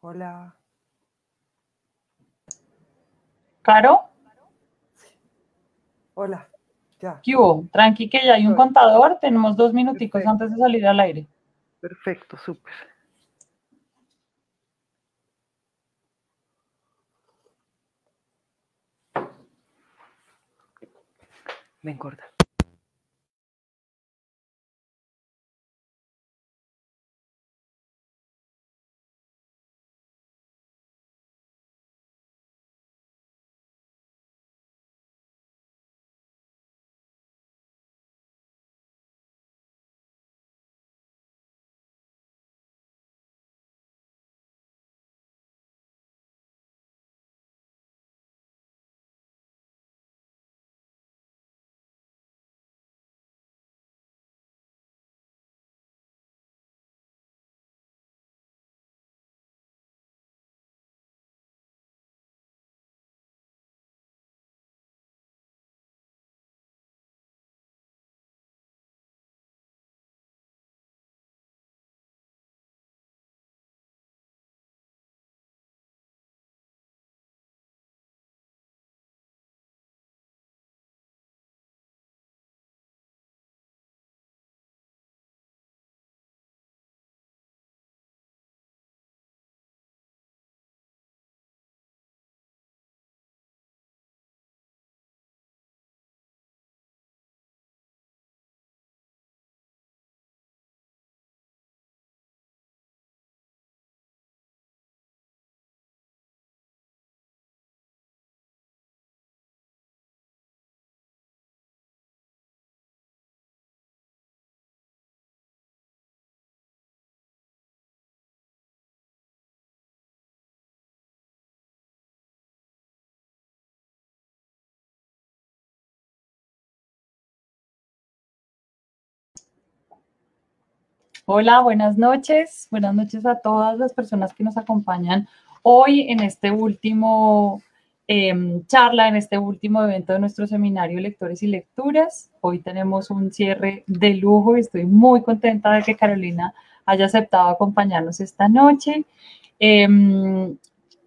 Hola. ¿Caro? Hola. Ya. ¿Qué hubo? Tranqui que ya hay un contador, tenemos dos minuticos antes de salir al aire. Perfecto, súper. Me engorda. Hola, buenas noches. Buenas noches a todas las personas que nos acompañan hoy en este último em, charla, en este último evento de nuestro seminario Lectores y Lecturas. Hoy tenemos un cierre de lujo y estoy muy contenta de que Carolina haya aceptado acompañarnos esta noche. Em,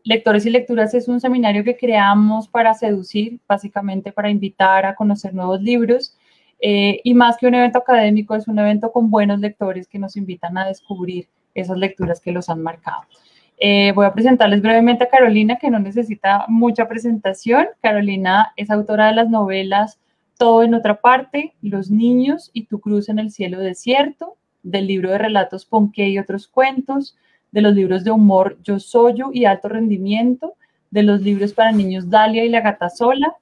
Lectores y Lecturas es un seminario que creamos para seducir, básicamente para invitar a conocer nuevos libros eh, y más que un evento académico, es un evento con buenos lectores que nos invitan a descubrir esas lecturas que los han marcado. Eh, voy a presentarles brevemente a Carolina, que no necesita mucha presentación. Carolina es autora de las novelas Todo en otra parte, Los niños y Tu cruz en el cielo desierto, del libro de relatos Ponqué y otros cuentos, de los libros de humor Yo soy yo y Alto Rendimiento, de los libros para niños Dalia y la Gata Sola,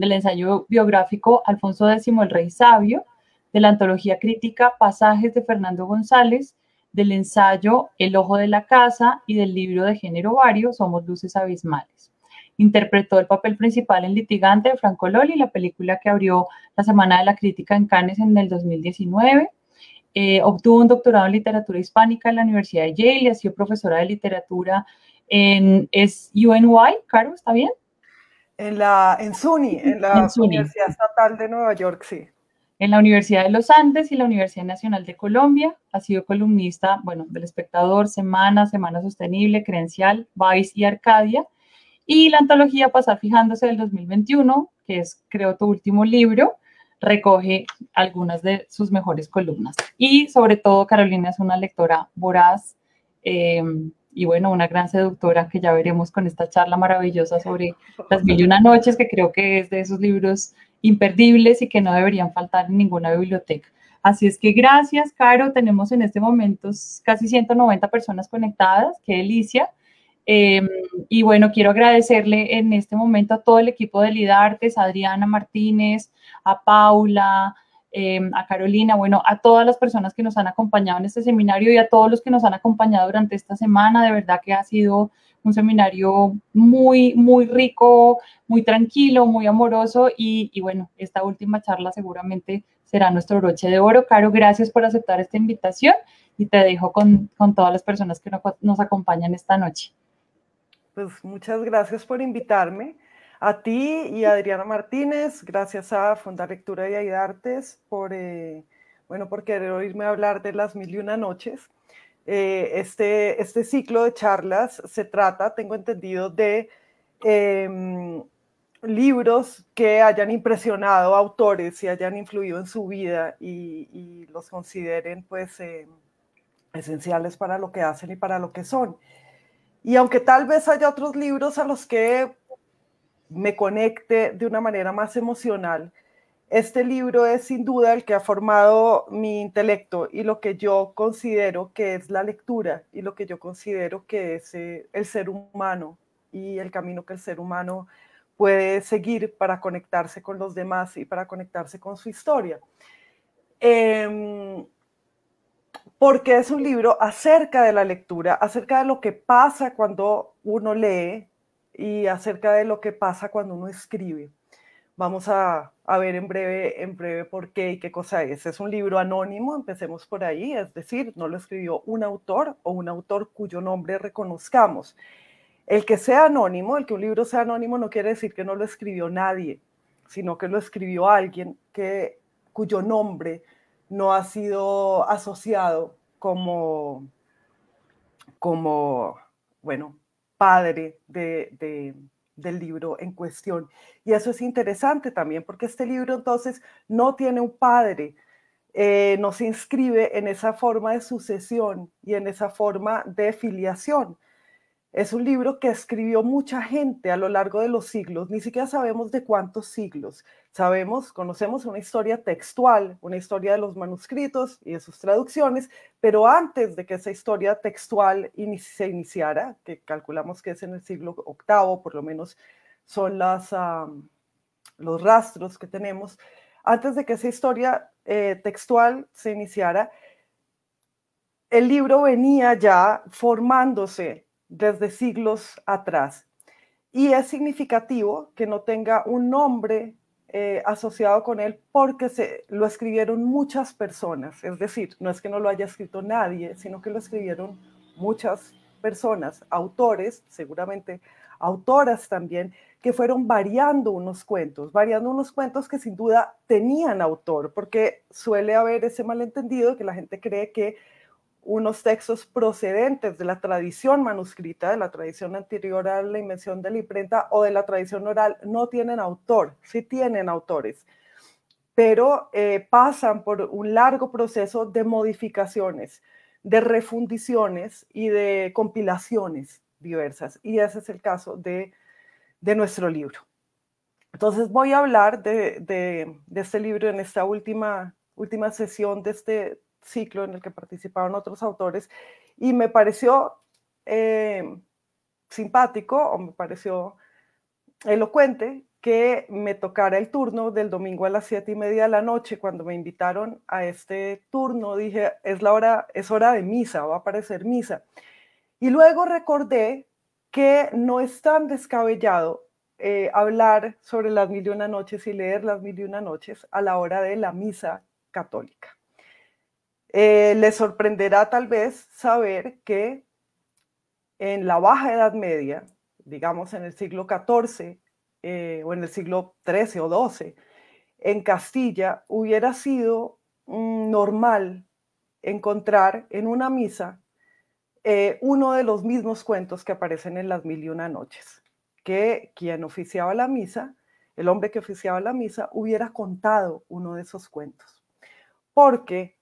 del ensayo biográfico Alfonso X el Rey Sabio, de la antología crítica Pasajes de Fernando González, del ensayo El Ojo de la Casa y del libro de género vario Somos Luces Abismales. Interpretó el papel principal en Litigante de Franco Loli, la película que abrió la Semana de la Crítica en Cannes en el 2019. Eh, obtuvo un doctorado en literatura hispánica en la Universidad de Yale y ha sido profesora de literatura en es UNY, Caro, ¿está bien? En, la, en SUNY, en la Universidad Estatal de Nueva York, sí. En la Universidad de los Andes y la Universidad Nacional de Colombia. Ha sido columnista, bueno, del Espectador, Semana, Semana Sostenible, Credencial, Vice y Arcadia. Y la antología Pasar Fijándose del 2021, que es, creo, tu último libro, recoge algunas de sus mejores columnas. Y sobre todo, Carolina es una lectora voraz. Eh, y bueno, una gran seductora que ya veremos con esta charla maravillosa sobre Las Mil Noches, que creo que es de esos libros imperdibles y que no deberían faltar en ninguna biblioteca. Así es que gracias, Caro. Tenemos en este momento casi 190 personas conectadas. Qué delicia. Em, y bueno, quiero agradecerle en este momento a todo el equipo de Lidartes, a Adriana Martínez, a Paula, Em, a Carolina, bueno, a todas las personas que nos han acompañado en este seminario y a todos los que nos han acompañado durante esta semana. De verdad que ha sido un seminario muy, muy rico, muy tranquilo, muy amoroso y, y bueno, esta última charla seguramente será nuestro broche de oro. Caro, gracias por aceptar esta invitación y te dejo con, con todas las personas que nos acompañan esta noche. Pues muchas gracias por invitarme a ti y a Adriana Martínez, gracias a Fundar Lectura y Aidartes por, eh, bueno, por querer oírme hablar de las mil y una noches. Eh, este, este ciclo de charlas se trata, tengo entendido, de em, libros que hayan impresionado a autores y hayan influido en su vida y, y los consideren pues eh, esenciales para lo que hacen y para lo que son. Y aunque tal vez haya otros libros a los que me conecte de una manera más emocional. Este libro es sin duda el que ha formado mi intelecto y lo que yo considero que es la lectura y lo que yo considero que es eh, el ser humano y el camino que el ser humano puede seguir para conectarse con los demás y para conectarse con su historia. Em, porque es un libro acerca de la lectura, acerca de lo que pasa cuando uno lee, y acerca de lo que pasa cuando uno escribe. Vamos a, a, ver en breve, en breve por qué y qué cosa es. Es un libro anónimo, empecemos por ahí, es decir, no lo escribió un autor o un autor cuyo nombre reconozcamos. El que sea anónimo, el que un libro sea anónimo no quiere decir que no lo escribió nadie, sino que lo escribió alguien que, cuyo nombre no ha sido asociado como, como, bueno, padre del libro en cuestión. Y eso es interesante también, porque este libro entonces no tiene un padre, eh, no se inscribe en esa forma de sucesión y en esa forma de filiación, es un libro que escribió mucha gente a lo largo de los siglos, ni siquiera sabemos de cuántos siglos. Sabemos, conocemos una historia textual, una historia de los manuscritos y de sus traducciones, pero antes de que esa historia textual se iniciara, que calculamos que es en el siglo VIII, por lo menos son las, ah, los rastros que tenemos, antes de que esa historia eh, textual se iniciara, el libro venía ya formándose desde siglos atrás. Y es significativo que no tenga un nombre eh, asociado con él porque se, lo escribieron muchas personas. Es decir, no es que no lo haya escrito nadie, sino que lo escribieron muchas personas, autores, seguramente autoras también, que fueron variando unos cuentos, variando unos cuentos que sin duda tenían autor, porque suele haber ese malentendido que la gente cree que unos textos procedentes de la tradición manuscrita, de la tradición anterior a la invención de la imprenta o de la tradición oral, no tienen autor, sí tienen autores, pero eh, pasan por un largo proceso de modificaciones, de refundiciones y de compilaciones diversas. Y ese es el caso de, nuestro libro. Entonces voy a hablar de, este libro en esta última, última sesión de este ciclo en el que participaron otros autores y me pareció eh, simpático o me pareció elocuente que me tocara el turno del domingo a las siete y media de la noche. Cuando me invitaron a este turno, dije, es la hora, es hora de misa, va a aparecer misa. Y luego recordé que no es tan descabellado eh, hablar sobre las mil y una noches y leer las mil y una noches a la hora de la misa católica. Eh, le sorprenderá tal vez saber que en la Baja Edad Media, digamos en el siglo XIV eh, o en el siglo XIII o XII, en Castilla hubiera sido normal encontrar en una misa eh, uno de los mismos cuentos que aparecen en las mil y una noches, que quien oficiaba la misa, el hombre que oficiaba la misa, hubiera contado uno de esos cuentos. Porque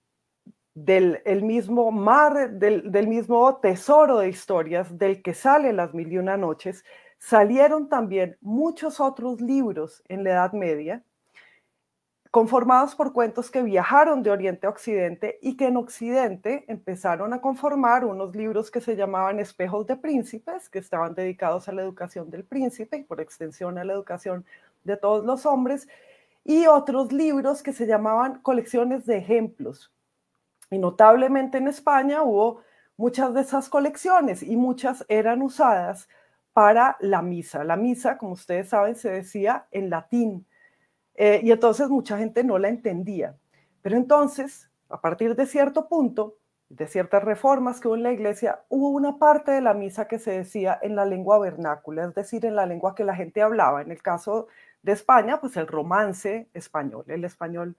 del mismo mar, del, mismo tesoro de historias del que sale Las Mil y Una Noches, salieron también muchos otros libros en la Edad Media, conformados por cuentos que viajaron de Oriente a Occidente y que en Occidente empezaron a conformar unos libros que se llamaban Espejos de Príncipes, que estaban dedicados a la educación del príncipe y por extensión a la educación de todos los hombres, y otros libros que se llamaban colecciones de ejemplos, y notablemente en España hubo muchas de esas colecciones y muchas eran usadas para la misa. La misa, como ustedes saben, se decía en latín eh, y entonces mucha gente no la entendía. Pero entonces, a partir de cierto punto, de ciertas reformas que hubo en la iglesia, hubo una parte de la misa que se decía en la lengua vernácula, es decir, en la lengua que la gente hablaba. En el caso de España, pues el romance español, el español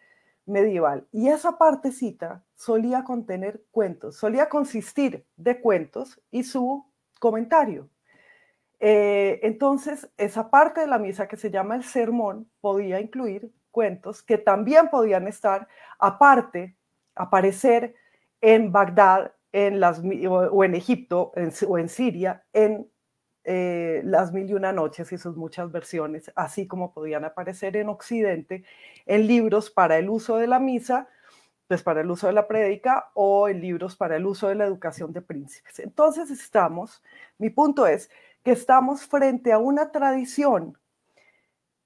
medieval. Y esa partecita solía contener cuentos, solía consistir de cuentos y su comentario. Eh, entonces, esa parte de la misa que se llama el sermón podía incluir cuentos que también podían estar aparte, aparecer en Bagdad en las, o en Egipto o en Siria en eh, las Mil y Una Noches y sus muchas versiones, así como podían aparecer en Occidente en libros para el uso de la misa, pues para el uso de la prédica o en libros para el uso de la educación de príncipes. Entonces estamos, mi punto es que estamos frente a una tradición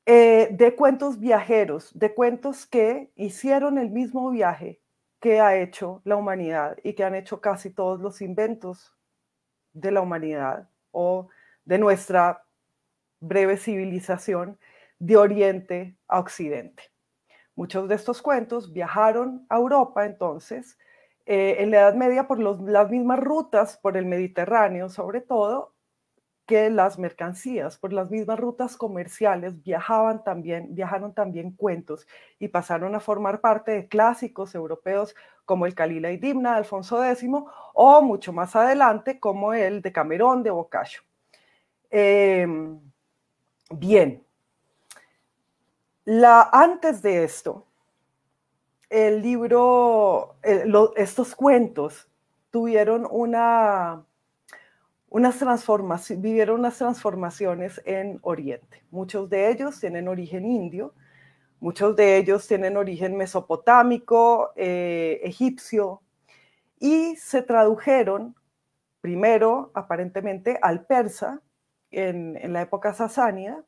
eh, de cuentos viajeros, de cuentos que hicieron el mismo viaje que ha hecho la humanidad y que han hecho casi todos los inventos de la humanidad o de nuestra breve civilización de Oriente a Occidente. Muchos de estos cuentos viajaron a Europa entonces, eh, en la Edad Media, por las mismas rutas por el Mediterráneo, sobre todo, que las mercancías, por las mismas rutas comerciales viajaban también, viajaron también cuentos y pasaron a formar parte de clásicos europeos como el Calila y Dimna de Alfonso X o mucho más adelante como el de Camerón de Boccaccio. Em, bien, la, antes de esto, el libro, estos cuentos tuvieron una, unas transformaciones, vivieron unas transformaciones en Oriente. Muchos de ellos tienen origen indio, muchos de ellos tienen origen mesopotámico, eh, egipcio, y se tradujeron primero aparentemente al persa en, la época sasánida.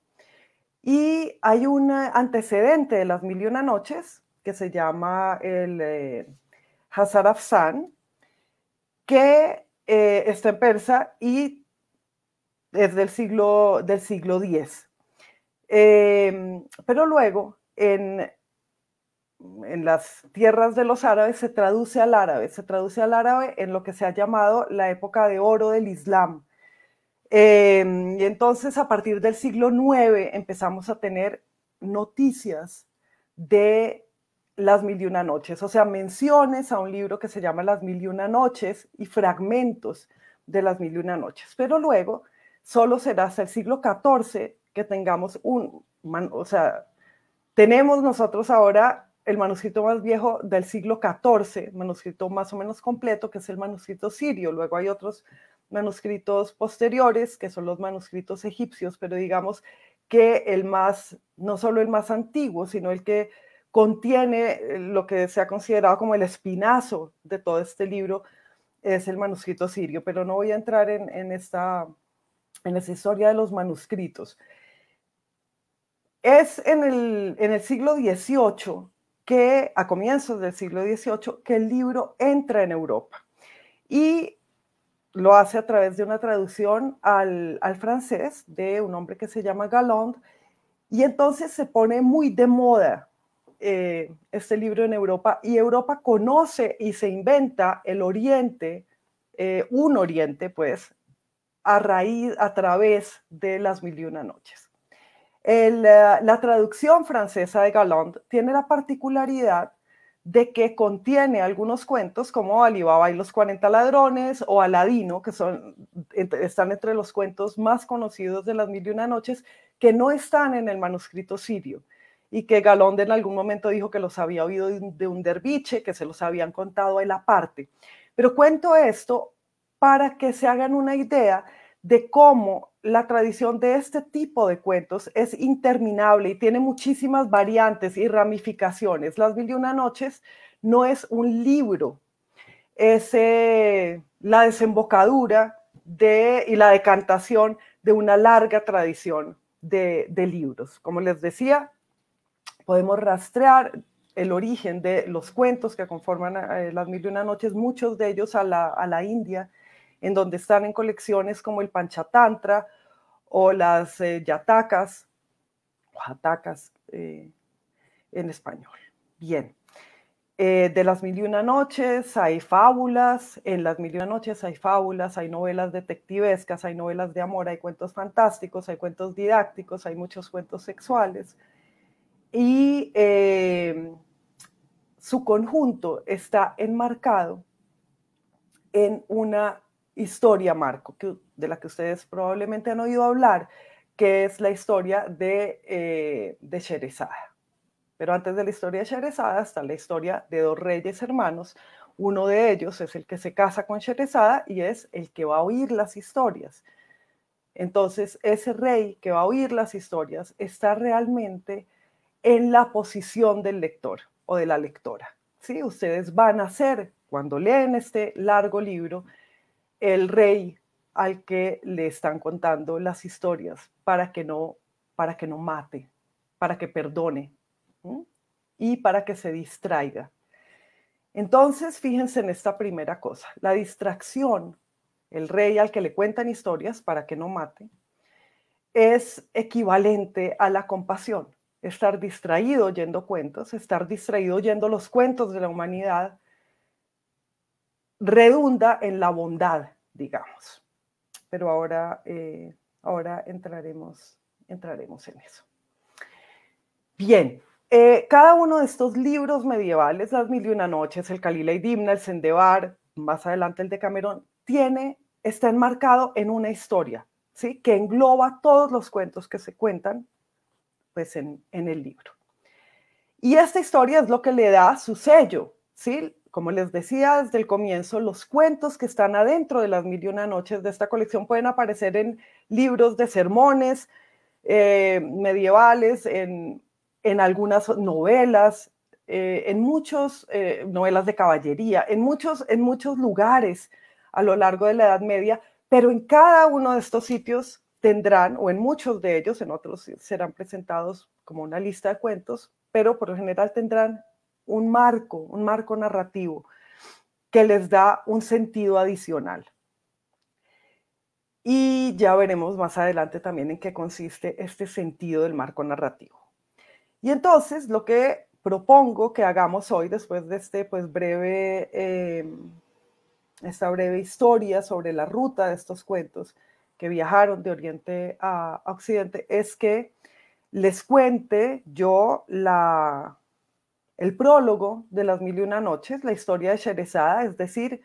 Y hay un antecedente de las mil y una noches que se llama el eh, Hazar que eh, está en persa y es del siglo, del siglo X. Em, pero luego, en, en las tierras de los árabes, se traduce al árabe, se traduce al árabe en lo que se ha llamado la época de oro del Islam, Em, y entonces a partir del siglo IX empezamos a tener noticias de las mil y una noches, o sea, menciones a un libro que se llama Las mil y una noches y fragmentos de las mil y una noches. Pero luego solo será hasta el siglo XIV que tengamos un, o sea, tenemos nosotros ahora el manuscrito más viejo del siglo XIV, manuscrito más o menos completo, que es el manuscrito sirio. Luego hay otros manuscritos posteriores, que son los manuscritos egipcios, pero digamos que el más, no solo el más antiguo, sino el que contiene eh, lo que se ha considerado como el espinazo de todo este libro, es el manuscrito sirio, pero no voy a entrar en, esta, en esta historia de los manuscritos. Es en el, en el siglo XVIII que, a comienzos del siglo XVIII, que el libro entra en Europa. Y lo hace a través de una traducción al, francés de un hombre que se llama Galland, y entonces se pone muy de moda eh, este libro en Europa, y Europa conoce y se inventa el Oriente, eh, un Oriente, pues, a raíz, a través de las mil y una noches. Eh, la traducción francesa de Galland tiene la particularidad de que contiene algunos cuentos como Alibaba y los 40 ladrones o Aladino, que son, están entre los cuentos más conocidos de las mil y una noches, que no están en el manuscrito sirio y que Galón en algún momento dijo que los había oído de un derviche, que se los habían contado la parte Pero cuento esto para que se hagan una idea de cómo la tradición de este tipo de cuentos es interminable y tiene muchísimas variantes y ramificaciones. Las Mil y Una Noches no es un libro, es eh, la desembocadura y la decantación de una larga tradición de, libros. Como les decía, podemos rastrear el origen de los cuentos que conforman eh, Las Mil y Una Noches, muchos de ellos a la India, en donde están en colecciones como el Panchatantra o las Yatakas o Atacas en español. Bien. Eh, de las mil y una noches hay fábulas, en las mil y una noches hay fábulas, hay novelas detectivescas, hay novelas de amor, hay cuentos fantásticos, hay cuentos didácticos, hay muchos cuentos sexuales. Y em, su conjunto está enmarcado en una historia, Marco, de la que ustedes probablemente han oído hablar, que es la historia de, eh, de Pero antes de la historia de Sherezada está la historia de dos reyes hermanos. Uno de ellos es el que se casa con Sherezada y es el que va a oír las historias. Entonces, ese rey que va a oír las historias está realmente en la posición del lector o de la lectora. ¿sí? Ustedes van a ser, cuando leen este largo libro, el rey al que le están contando las historias para que no, para que no mate, para que perdone y para que se distraiga. Entonces, fíjense en esta primera cosa, la distracción, el rey al que le cuentan historias para que no mate, es equivalente a la compasión. Estar distraído oyendo cuentos, estar distraído oyendo los cuentos de la humanidad, redunda en la bondad, digamos. Pero ahora, eh, ahora entraremos, entraremos en eso. Bien, eh, cada uno de estos libros medievales, Las Mil y Una Noches, El Kalila y Dimna, El Sendebar, más adelante el de Camerón, tiene, está enmarcado en una historia, ¿sí? que engloba todos los cuentos que se cuentan pues, en, en el libro. Y esta historia es lo que le da su sello, ¿sí? Como les decía desde el comienzo, los cuentos que están adentro de las mil y una noches de esta colección pueden aparecer en libros de sermones eh, medievales, en, algunas novelas, eh, en muchas eh, novelas de caballería, en muchos, en muchos lugares a lo largo de la Edad Media, pero en cada uno de estos sitios tendrán, o en muchos de ellos, en otros serán presentados como una lista de cuentos, pero por lo general tendrán un marco, un marco narrativo que les da un sentido adicional. Y ya veremos más adelante también en qué consiste este sentido del marco narrativo. Y entonces lo que propongo que hagamos hoy, después de este, pues, breve, em, esta breve historia sobre la ruta de estos cuentos que viajaron de Oriente a Occidente, es que les cuente yo la, el prólogo de Las Mil y Una Noches, la historia de Sherezada, es decir,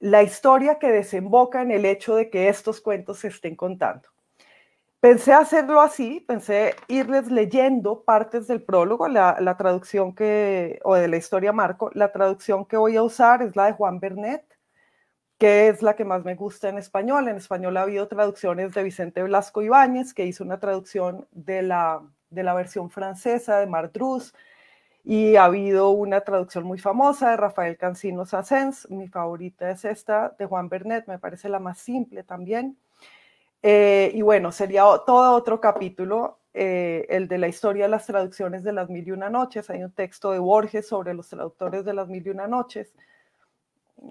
la historia que desemboca en el hecho de que estos cuentos se estén contando. Pensé hacerlo así, pensé irles leyendo partes del prólogo, la, traducción que, o de la historia Marco, la traducción que voy a usar es la de Juan Bernet, que es la que más me gusta en español. En español ha habido traducciones de Vicente Blasco Ibáñez, que hizo una traducción de la, de la versión francesa de Martruz. Y ha habido una traducción muy famosa de Rafael Cancino Sassens, mi favorita es esta, de Juan Bernet, me parece la más simple también. Eh, y bueno, sería todo otro capítulo, eh, el de la historia de las traducciones de las mil y una noches. Hay un texto de Borges sobre los traductores de las mil y una noches,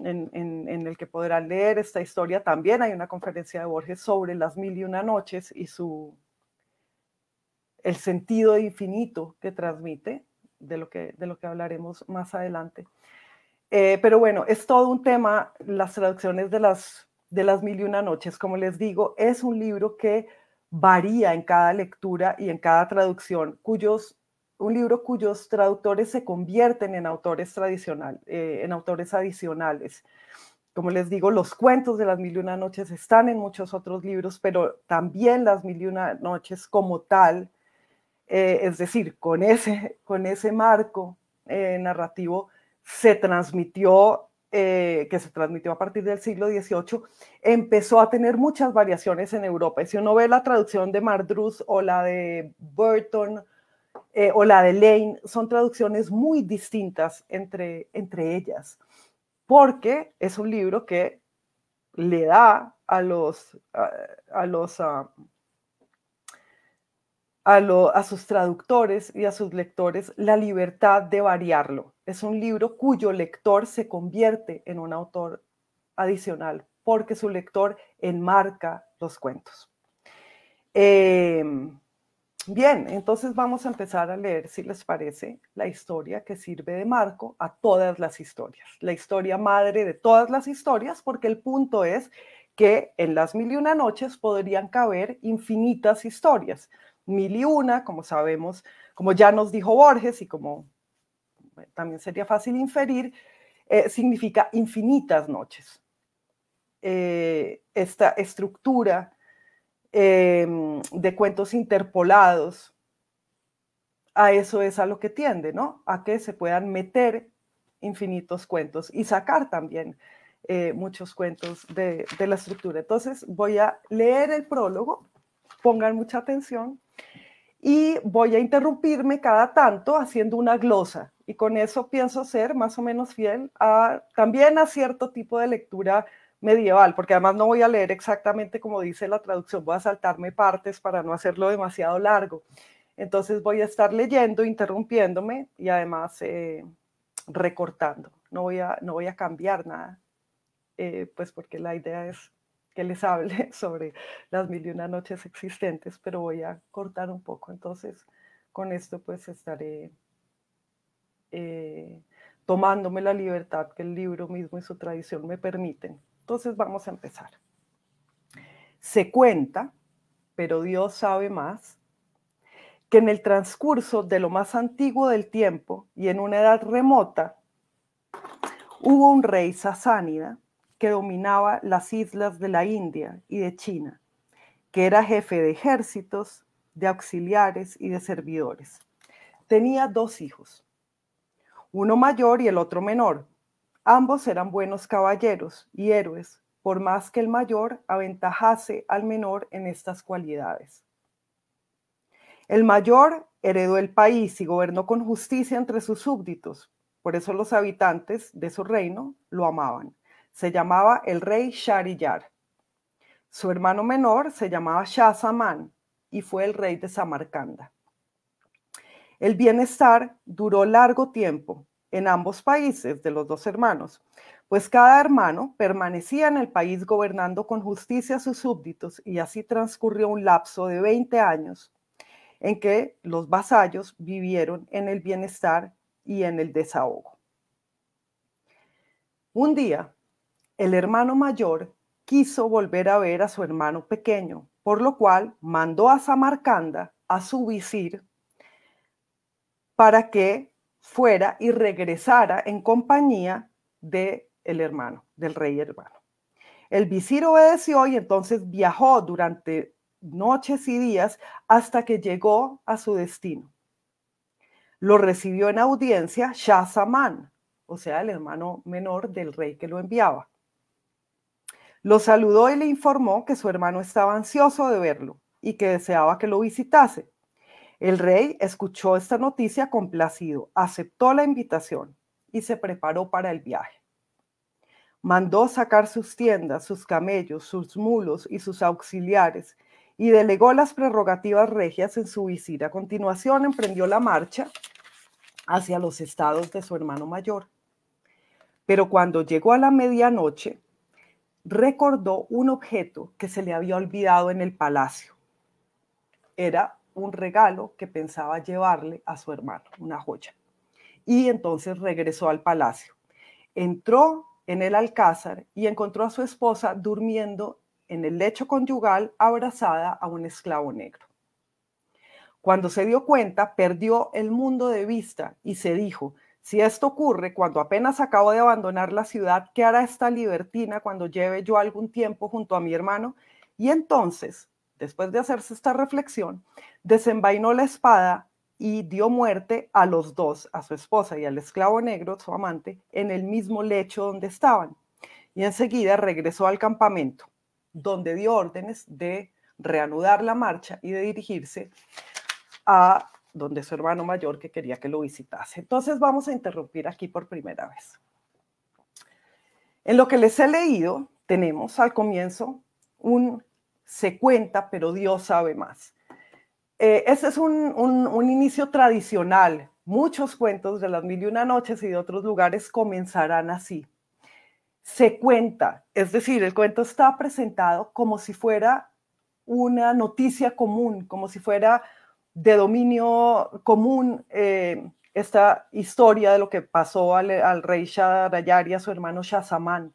en, en el que podrán leer esta historia. También hay una conferencia de Borges sobre las mil y una noches y su el sentido infinito que transmite de lo que, de lo que hablaremos más adelante. Eh, pero bueno, es todo un tema, las traducciones de las, de las mil y una noches, como les digo, es un libro que varía en cada lectura y en cada traducción, cuyos, un libro cuyos traductores se convierten en autores, tradicional, eh, en autores adicionales. Como les digo, los cuentos de las mil y una noches están en muchos otros libros, pero también las mil y una noches como tal eh, es decir, con ese, con ese marco eh, narrativo se transmitió, eh, que se transmitió a partir del siglo XVIII, empezó a tener muchas variaciones en Europa. Y si uno ve la traducción de Mardruz o la de Burton o la de Lane, son traducciones muy distintas entre, entre ellas, porque es un libro que le da a los, a, los a, sus traductores y a sus lectores la libertad de variarlo. Es un libro cuyo lector se convierte en un autor adicional porque su lector enmarca los cuentos. Em, bien, entonces vamos a empezar a leer, si les parece, la historia que sirve de marco a todas las historias, la historia madre de todas las historias, porque el punto es que en las mil y una noches podrían caber infinitas historias mil y una, como sabemos, como ya nos dijo Borges y como eh, también sería fácil inferir, eh, significa infinitas noches. Eh, esta estructura em, de cuentos interpolados, a eso es a lo que tiende, ¿no? A que se puedan meter infinitos cuentos y sacar también muchos cuentos de, de la estructura. Entonces voy a leer el prólogo pongan mucha atención. Y voy a interrumpirme cada tanto haciendo una glosa. Y con eso pienso ser más o menos fiel a, también a cierto tipo de lectura medieval, porque además no voy a leer exactamente como dice la traducción, voy a saltarme partes para no hacerlo demasiado largo. Entonces voy a estar leyendo, interrumpiéndome y además eh, recortando. No voy, a, no voy a cambiar nada, eh, pues porque la idea es que les hable sobre las mil y una noches existentes, pero voy a cortar un poco. Entonces, con esto pues estaré eh, tomándome la libertad que el libro mismo y su tradición me permiten. Entonces vamos a empezar. Se cuenta, pero Dios sabe más, que en el transcurso de lo más antiguo del tiempo y en una edad remota, hubo un rey sasánida que dominaba las islas de la India y de China, que era jefe de ejércitos, de auxiliares y de servidores. Tenía dos hijos, uno mayor y el otro menor. Ambos eran buenos caballeros y héroes, por más que el mayor aventajase al menor en estas cualidades. El mayor heredó el país y gobernó con justicia entre sus súbditos, por eso los habitantes de su reino lo amaban se llamaba el rey Shariyar. Su hermano menor se llamaba Shah y fue el rey de Samarcanda. El bienestar duró largo tiempo en ambos países de los dos hermanos, pues cada hermano permanecía en el país gobernando con justicia a sus súbditos y así transcurrió un lapso de 20 años en que los vasallos vivieron en el bienestar y en el desahogo. Un día, el hermano mayor quiso volver a ver a su hermano pequeño, por lo cual mandó a Samarcanda, a su visir, para que fuera y regresara en compañía de el hermano, del rey hermano. El visir obedeció y entonces viajó durante noches y días hasta que llegó a su destino. Lo recibió en audiencia Shazamán, o sea, el hermano menor del rey que lo enviaba. Lo saludó y le informó que su hermano estaba ansioso de verlo y que deseaba que lo visitase. El rey escuchó esta noticia complacido, aceptó la invitación y se preparó para el viaje. Mandó sacar sus tiendas, sus camellos, sus mulos y sus auxiliares y delegó las prerrogativas regias en su visita. A continuación emprendió la marcha hacia los estados de su hermano mayor. Pero cuando llegó a la medianoche, recordó un objeto que se le había olvidado en el palacio. Era un regalo que pensaba llevarle a su hermano, una joya. Y entonces regresó al palacio. Entró en el alcázar y encontró a su esposa durmiendo en el lecho conyugal abrazada a un esclavo negro. Cuando se dio cuenta, perdió el mundo de vista y se dijo, si esto ocurre cuando apenas acabo de abandonar la ciudad, ¿qué hará esta libertina cuando lleve yo algún tiempo junto a mi hermano? Y entonces, después de hacerse esta reflexión, desenvainó la espada y dio muerte a los dos, a su esposa y al esclavo negro, su amante, en el mismo lecho donde estaban. Y enseguida regresó al campamento, donde dio órdenes de reanudar la marcha y de dirigirse a donde su hermano mayor que quería que lo visitase. Entonces vamos a interrumpir aquí por primera vez. En lo que les he leído, tenemos al comienzo un se cuenta, pero Dios sabe más. este es un, un, inicio tradicional. Muchos cuentos de las mil y una noches y de otros lugares comenzarán así. Se cuenta, es decir, el cuento está presentado como si fuera una noticia común, como si fuera de dominio común eh, esta historia de lo que pasó al, rey Shahrayar y a su hermano Shazamán,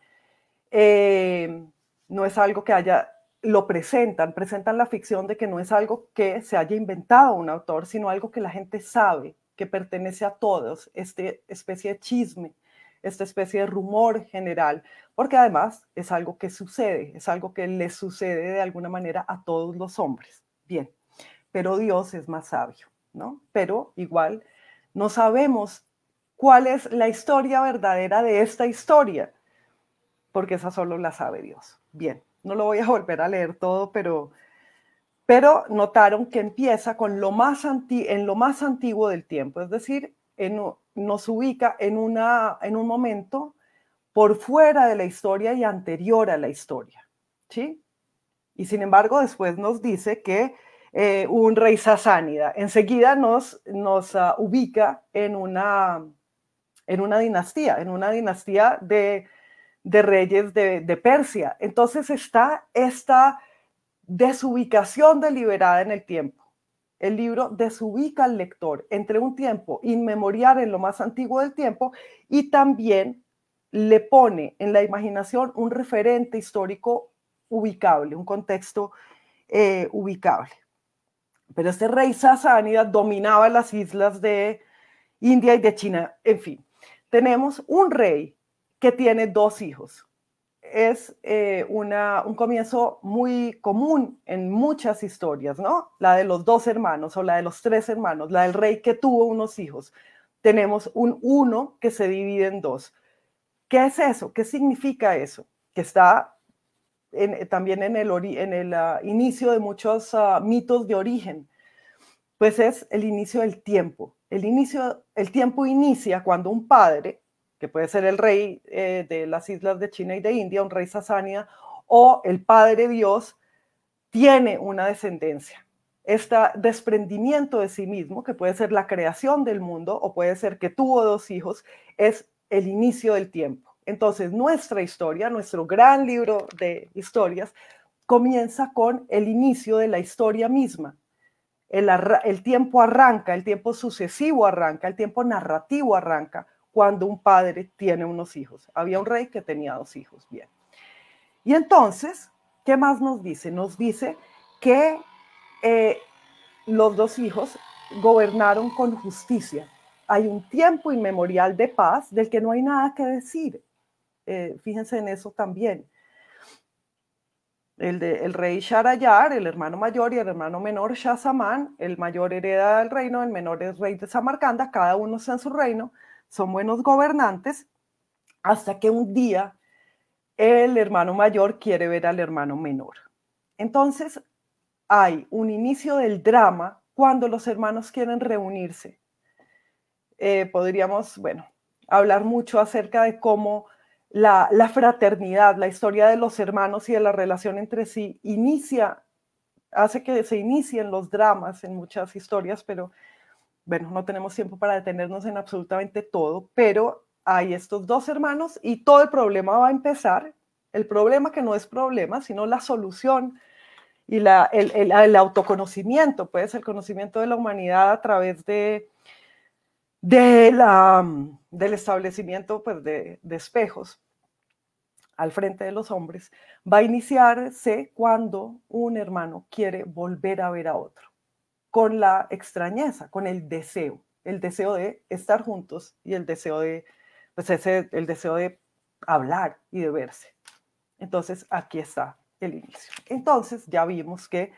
eh, no es algo que haya, lo presentan, presentan la ficción de que no es algo que se haya inventado un autor, sino algo que la gente sabe, que pertenece a todos, esta especie de chisme, esta especie de rumor general, porque además es algo que sucede, es algo que le sucede de alguna manera a todos los hombres. Bien pero Dios es más sabio, ¿no? Pero igual no sabemos cuál es la historia verdadera de esta historia, porque esa solo la sabe Dios. Bien, no lo voy a volver a leer todo, pero, pero notaron que empieza con lo más en lo más antiguo del tiempo, es decir, nos ubica en, una, en un momento por fuera de la historia y anterior a la historia, ¿sí? Y sin embargo, después nos dice que eh, un rey sasánida. Enseguida nos, nos ah, ubica en una, en una dinastía, en una dinastía de, reyes de, Persia. Entonces está esta desubicación deliberada en el tiempo. El libro desubica al lector entre un tiempo inmemorial en lo más antiguo del tiempo y también le pone en la imaginación un referente histórico ubicable, un contexto eh, ubicable. Pero este rey sasánida dominaba las islas de India y de China. En fin, tenemos un rey que tiene dos hijos. Es eh, una, un comienzo muy común en muchas historias, ¿no? La de los dos hermanos o la de los tres hermanos, la del rey que tuvo unos hijos. Tenemos un uno que se divide en dos. ¿Qué es eso? ¿Qué significa eso? Que está eh, también en el, en el ah, inicio de muchos ah, mitos de origen, pues es el inicio del tiempo. El, inicio, el tiempo inicia cuando un padre, que puede ser el rey eh, de las islas de China y de India, un rey sasánida, o el padre Dios, tiene una descendencia. Este desprendimiento de sí mismo, que puede ser la creación del mundo o puede ser que tuvo dos hijos, es el inicio del tiempo. Entonces, nuestra historia, nuestro gran libro de historias, comienza con el inicio de la historia misma. El, tiempo arranca, el tiempo sucesivo arranca, el tiempo narrativo arranca cuando un padre tiene unos hijos. Había un rey que tenía dos hijos, bien. Y entonces, ¿qué más nos dice? Nos dice que eh, los dos hijos gobernaron con justicia. Hay un tiempo inmemorial de paz del que no hay nada que decir. Eh, fíjense en eso también. El, de, el, rey Sharayar, el hermano mayor y el hermano menor Shazamán, el mayor hereda del reino, el menor es rey de Samarcanda, cada uno está en su reino, son buenos gobernantes, hasta que un día el hermano mayor quiere ver al hermano menor. Entonces hay un inicio del drama cuando los hermanos quieren reunirse. Eh, podríamos, bueno, hablar mucho acerca de cómo la, fraternidad, la historia de los hermanos y de la relación entre sí, inicia, hace que se inicien los dramas en muchas historias, pero bueno, no tenemos tiempo para detenernos en absolutamente todo, pero hay estos dos hermanos y todo el problema va a empezar, el problema que no es problema, sino la solución y el, autoconocimiento, pues el conocimiento de la humanidad a través de, del establecimiento pues, de espejos al frente de los hombres, va a iniciarse cuando un hermano quiere volver a ver a otro, con la extrañeza, con el deseo, el deseo de estar juntos y el deseo de, pues el deseo de hablar y de verse. Entonces, aquí está el inicio. Entonces, ya vimos que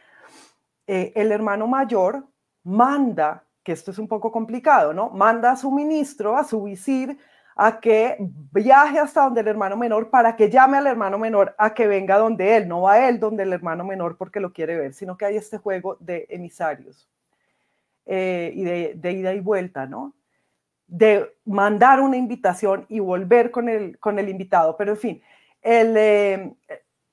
eh, el hermano mayor manda, que esto es un poco complicado, ¿no? Manda a su ministro, a su visir, a que viaje hasta donde el hermano menor para que llame al hermano menor a que venga donde él, no va él donde el hermano menor porque lo quiere ver, sino que hay este juego de emisarios eh, y de, ida y vuelta, ¿no? De mandar una invitación y volver con el, con el invitado, pero en fin, el, eh,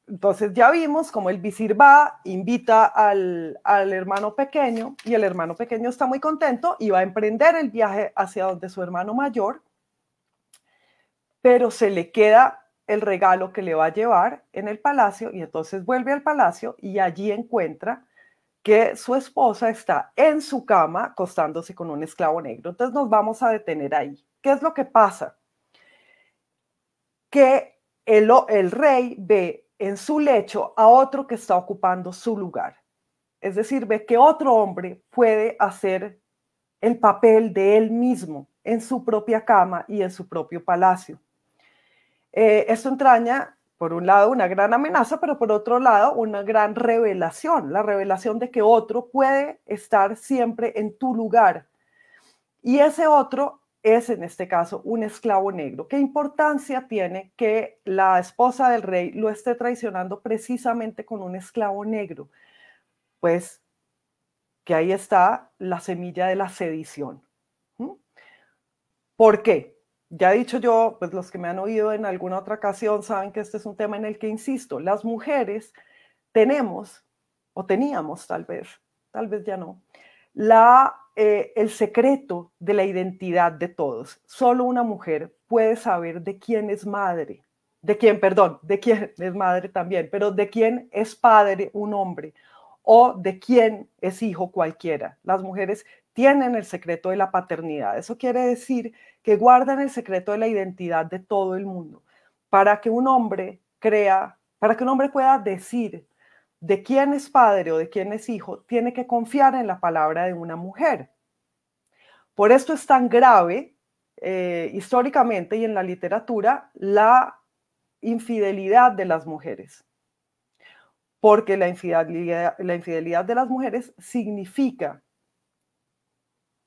entonces ya vimos como el visir va, invita al, al, hermano pequeño y el hermano pequeño está muy contento y va a emprender el viaje hacia donde su hermano mayor pero se le queda el regalo que le va a llevar en el palacio y entonces vuelve al palacio y allí encuentra que su esposa está en su cama acostándose con un esclavo negro. Entonces nos vamos a detener ahí. ¿Qué es lo que pasa? Que el, el rey ve en su lecho a otro que está ocupando su lugar. Es decir, ve que otro hombre puede hacer el papel de él mismo en su propia cama y en su propio palacio. Eh, esto entraña, por un lado, una gran amenaza, pero por otro lado, una gran revelación, la revelación de que otro puede estar siempre en tu lugar. Y ese otro es, en este caso, un esclavo negro. ¿Qué importancia tiene que la esposa del rey lo esté traicionando precisamente con un esclavo negro? Pues que ahí está la semilla de la sedición. ¿Por qué? ya he dicho yo, pues los que me han oído en alguna otra ocasión saben que este es un tema en el que insisto, las mujeres tenemos, o teníamos tal vez, tal vez ya no, la, eh, el secreto de la identidad de todos. Solo una mujer puede saber de quién es madre, de quién, perdón, de quién es madre también, pero de quién es padre un hombre o de quién es hijo cualquiera. Las mujeres tienen el secreto de la paternidad. Eso quiere decir que guardan el secreto de la identidad de todo el mundo. Para que un hombre crea, para que un hombre pueda decir de quién es padre o de quién es hijo, tiene que confiar en la palabra de una mujer. Por esto es tan grave eh, históricamente y en la literatura la infidelidad de las mujeres. Porque la infidelidad de las mujeres significa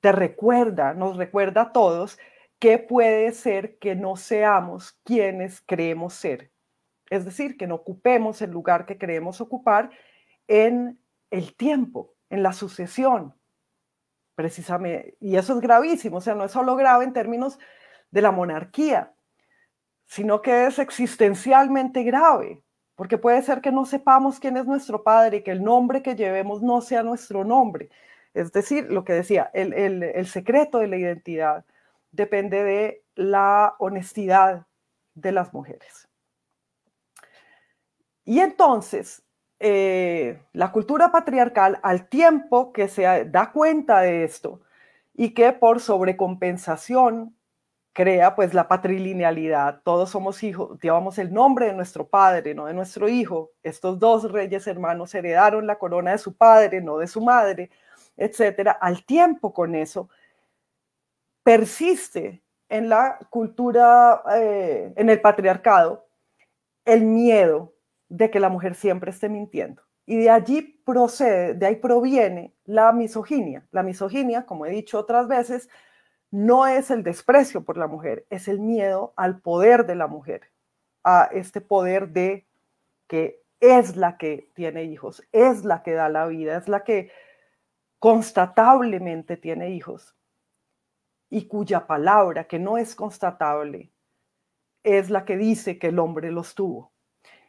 te recuerda, nos recuerda a todos que puede ser que no seamos quienes creemos ser. Es decir, que no ocupemos el lugar que creemos ocupar en el tiempo, en la sucesión, precisamente. Y eso es gravísimo, o sea, no es solo grave en términos de la monarquía, sino que es existencialmente grave, porque puede ser que no sepamos quién es nuestro padre y que el nombre que llevemos no sea nuestro nombre. Es decir, lo que decía, el, secreto de la identidad depende de la honestidad de las mujeres. Y entonces, eh, la cultura patriarcal, al tiempo que se da cuenta de esto y que por sobrecompensación crea pues la patrilinealidad, todos somos hijos, llevamos el nombre de nuestro padre, no de nuestro hijo, estos dos reyes hermanos heredaron la corona de su padre, no de su madre, etcétera, al tiempo con eso, persiste en la cultura, eh, en el patriarcado, el miedo de que la mujer siempre esté mintiendo. Y de allí procede, de ahí proviene la misoginia. La misoginia, como he dicho otras veces, no es el desprecio por la mujer, es el miedo al poder de la mujer, a este poder de que es la que tiene hijos, es la que da la vida, es la que constatablemente tiene hijos y cuya palabra que no es constatable es la que dice que el hombre los tuvo.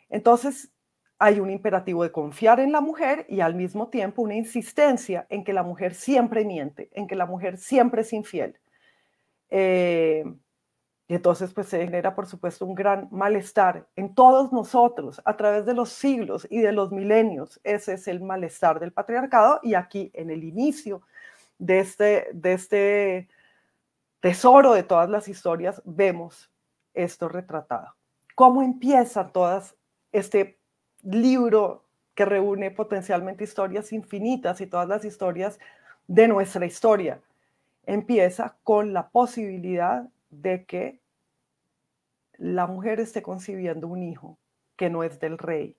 Entonces, hay un imperativo de confiar en la mujer y al mismo tiempo una insistencia en que la mujer siempre miente, en que la mujer siempre es infiel. Eh, y entonces pues se genera por supuesto un gran malestar en todos nosotros a través de los siglos y de los milenios. Ese es el malestar del patriarcado y aquí en el inicio de este, de este tesoro de todas las historias vemos esto retratado. ¿Cómo empieza todas este libro que reúne potencialmente historias infinitas y todas las historias de nuestra historia? Empieza con la posibilidad de que la mujer esté concibiendo un hijo que no es del rey,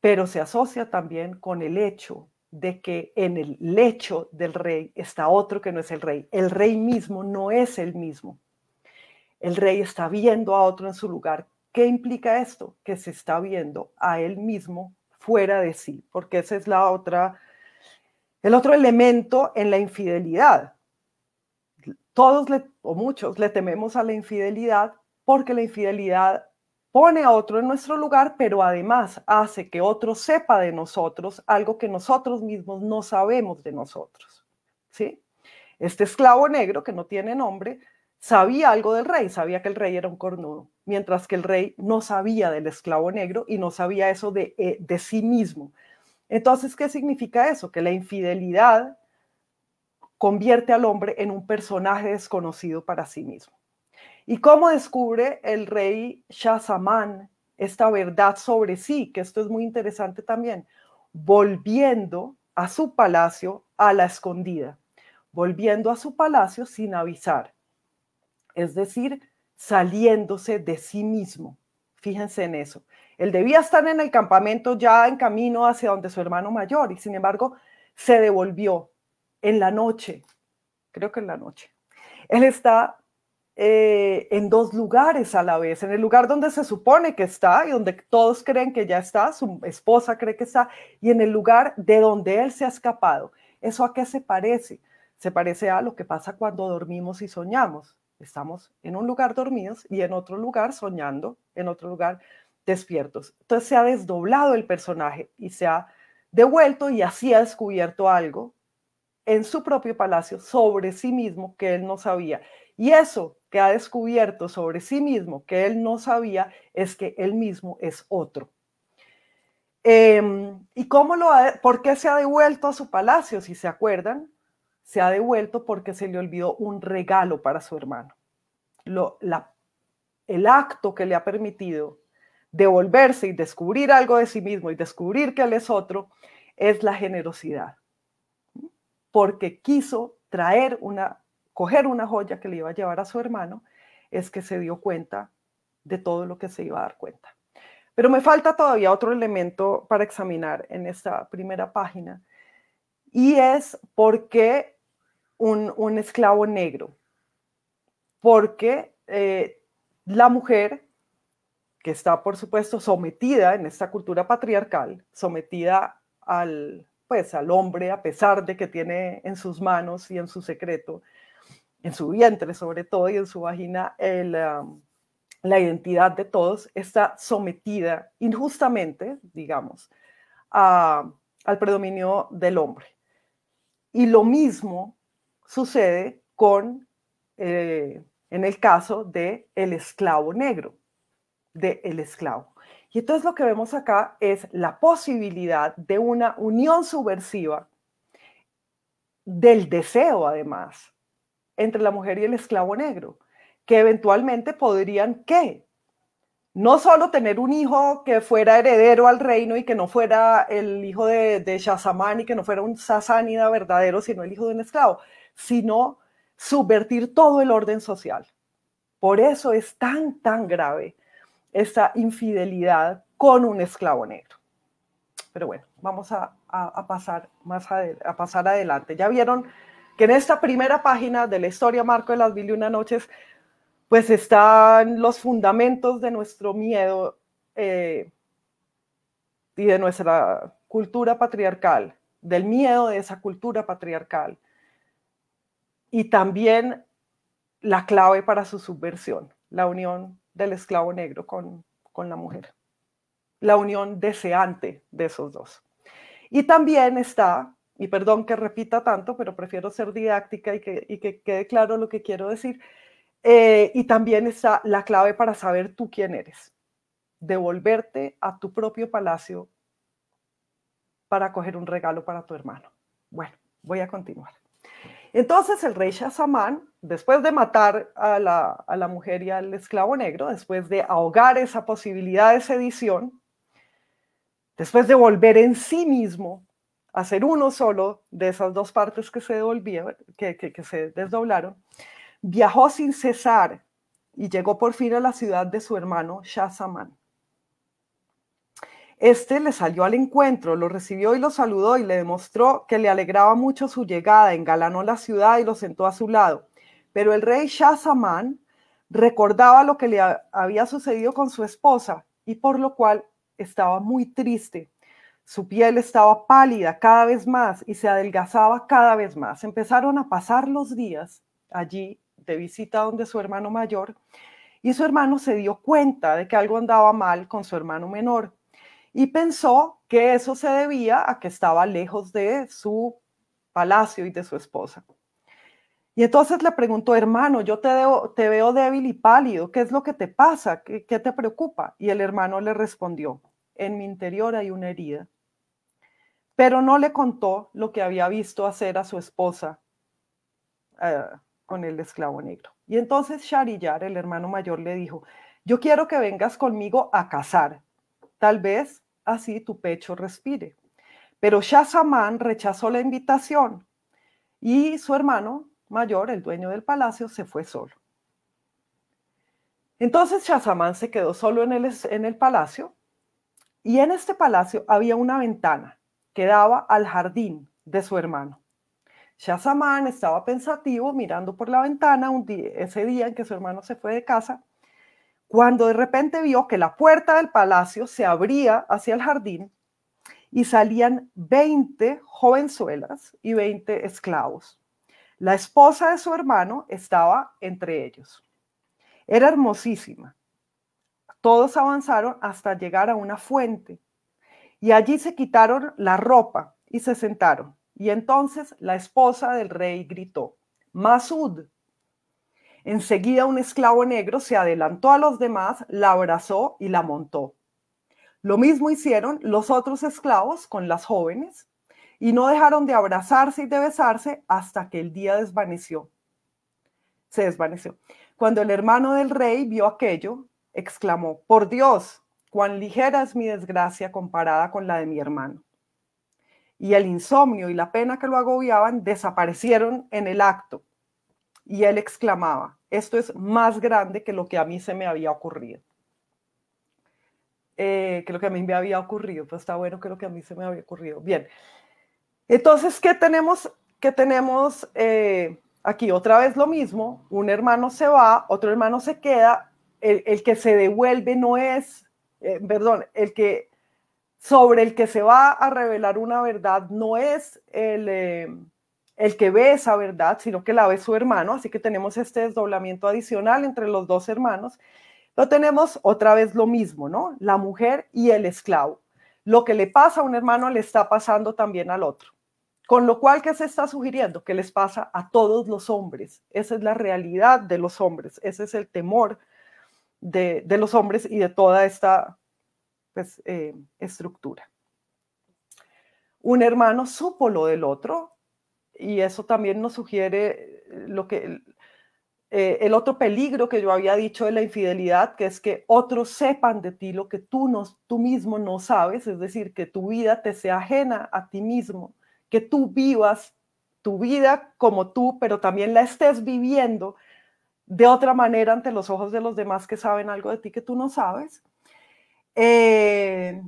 pero se asocia también con el hecho de que en el lecho del rey está otro que no es el rey. El rey mismo no es el mismo. El rey está viendo a otro en su lugar. ¿Qué implica esto? Que se está viendo a él mismo fuera de sí, porque ese es la otra, el otro elemento en la infidelidad todos le, o muchos le tememos a la infidelidad porque la infidelidad pone a otro en nuestro lugar, pero además hace que otro sepa de nosotros algo que nosotros mismos no sabemos de nosotros. ¿Sí? Este esclavo negro que no tiene nombre sabía algo del rey, sabía que el rey era un cornudo, mientras que el rey no sabía del esclavo negro y no sabía eso de, eh, de sí mismo. Entonces, ¿qué significa eso? Que la infidelidad convierte al hombre en un personaje desconocido para sí mismo. ¿Y cómo descubre el rey Shazamán esta verdad sobre sí? Que esto es muy interesante también, volviendo a su palacio a la escondida, volviendo a su palacio sin avisar, es decir, saliéndose de sí mismo. Fíjense en eso. Él debía estar en el campamento ya en camino hacia donde su hermano mayor y sin embargo se devolvió en la noche, creo que en la noche. Él está eh, en dos lugares a la vez, en el lugar donde se supone que está y donde todos creen que ya está, su esposa cree que está, y en el lugar de donde él se ha escapado. ¿Eso a qué se parece? Se parece a lo que pasa cuando dormimos y soñamos. Estamos en un lugar dormidos y en otro lugar soñando, en otro lugar despiertos. Entonces se ha desdoblado el personaje y se ha devuelto y así ha descubierto algo en su propio palacio sobre sí mismo que él no sabía. Y eso que ha descubierto sobre sí mismo que él no sabía es que él mismo es otro. Em, ¿Y cómo lo ha, por qué se ha devuelto a su palacio? Si se acuerdan, se ha devuelto porque se le olvidó un regalo para su hermano. la, el acto que le ha permitido devolverse y descubrir algo de sí mismo y descubrir que él es otro es la generosidad porque quiso traer una, coger una joya que le iba a llevar a su hermano, es que se dio cuenta de todo lo que se iba a dar cuenta. Pero me falta todavía otro elemento para examinar en esta primera página, y es por qué un, esclavo negro, porque eh, la mujer que está, por supuesto, sometida en esta cultura patriarcal, sometida al, pues, al hombre, a pesar de que tiene en sus manos y en su secreto, en su vientre sobre todo y en su vagina, la identidad de todos, está sometida injustamente, digamos, al predominio del hombre. Y lo mismo sucede con, eh, en el caso de el esclavo negro, de el esclavo. Y entonces lo que vemos acá es la posibilidad de una unión subversiva del deseo, además, entre la mujer y el esclavo negro, que eventualmente podrían, ¿qué? No solo tener un hijo que fuera heredero al reino y que no fuera el hijo de, Shazamán y que no fuera un sasánida verdadero, sino el hijo de un esclavo, sino subvertir todo el orden social. Por eso es tan, tan grave esta infidelidad con un esclavo negro. Pero bueno, vamos a, pasar más a, pasar adelante. Ya vieron que en esta primera página de la historia Marco de las Mil y Una Noches, pues están los fundamentos de nuestro miedo eh, y de nuestra cultura patriarcal, del miedo de esa cultura patriarcal y también la clave para su subversión, la unión del esclavo negro con, la mujer, la unión deseante de esos dos. Y también está, y perdón que repita tanto, pero prefiero ser didáctica y que, quede claro lo que quiero decir, eh, y también está la clave para saber tú quién eres, devolverte a tu propio palacio para coger un regalo para tu hermano. Bueno, voy a continuar. Entonces el rey Shazamán, después de matar a la, mujer y al esclavo negro, después de ahogar esa posibilidad de sedición, después de volver en sí mismo a ser uno solo de esas dos partes que se, que, que se desdoblaron, viajó sin cesar y llegó por fin a la ciudad de su hermano Shazamán. Este le salió al encuentro, lo recibió y lo saludó y le demostró que le alegraba mucho su llegada, engalanó la ciudad y lo sentó a su lado. Pero el rey Shahzaman recordaba lo que le había sucedido con su esposa y por lo cual estaba muy triste. Su piel estaba pálida cada vez más y se adelgazaba cada vez más. Empezaron a pasar los días allí de visita donde su hermano mayor y su hermano se dio cuenta de que algo andaba mal con su hermano menor y pensó que eso se debía a que estaba lejos de su palacio y de su esposa. Y entonces le preguntó, hermano, yo te, veo débil y pálido, ¿qué es lo que te pasa? ¿Qué, te preocupa? Y el hermano le respondió, en mi interior hay una herida. Pero no le contó lo que había visto hacer a su esposa eh, con el esclavo negro. Y entonces Sharillar el hermano mayor, le dijo, yo quiero que vengas conmigo a cazar. Tal vez así tu pecho respire. Pero Shazamán rechazó la invitación y su hermano mayor, el dueño del palacio, se fue solo. Entonces Shazamán se quedó solo en el, en el palacio y en este palacio había una ventana que daba al jardín de su hermano. Shazamán estaba pensativo mirando por la ventana un ese día en que su hermano se fue de casa cuando de repente vio que la puerta del palacio se abría hacia el jardín y salían 20 jovenzuelas y 20 esclavos. La esposa de su hermano estaba entre ellos. Era hermosísima. Todos avanzaron hasta llegar a una fuente y allí se quitaron la ropa y se sentaron. Y entonces la esposa del rey gritó, Masud, Enseguida un esclavo negro se adelantó a los demás, la abrazó y la montó. Lo mismo hicieron los otros esclavos con las jóvenes y no dejaron de abrazarse y de besarse hasta que el día desvaneció. Se desvaneció. Cuando el hermano del rey vio aquello, exclamó, por Dios, cuán ligera es mi desgracia comparada con la de mi hermano. Y el insomnio y la pena que lo agobiaban desaparecieron en el acto y él exclamaba, esto es más grande que lo que a mí se me había ocurrido. Eh, que lo que a mí me había ocurrido, pues está bueno que lo que a mí se me había ocurrido. Bien, entonces, ¿qué tenemos? ¿Qué tenemos eh, aquí? Otra vez lo mismo, un hermano se va, otro hermano se queda, el, que se devuelve no es, eh, perdón, el que sobre el que se va a revelar una verdad no es el el que ve esa verdad, sino que la ve su hermano. Así que tenemos este desdoblamiento adicional entre los dos hermanos. Lo tenemos otra vez lo mismo, ¿no? La mujer y el esclavo. Lo que le pasa a un hermano le está pasando también al otro. Con lo cual, ¿qué se está sugiriendo? Que les pasa a todos los hombres. Esa es la realidad de los hombres. Ese es el temor de, los hombres y de toda esta pues, eh, estructura. Un hermano supo lo del otro y eso también nos sugiere eh, lo que eh, el otro peligro que yo había dicho de la infidelidad, que es que otros sepan de ti lo que tú, no, tú mismo no sabes, es decir, que tu vida te sea ajena a ti mismo, que tú vivas tu vida como tú, pero también la estés viviendo de otra manera ante los ojos de los demás que saben algo de ti que tú no sabes. Eh,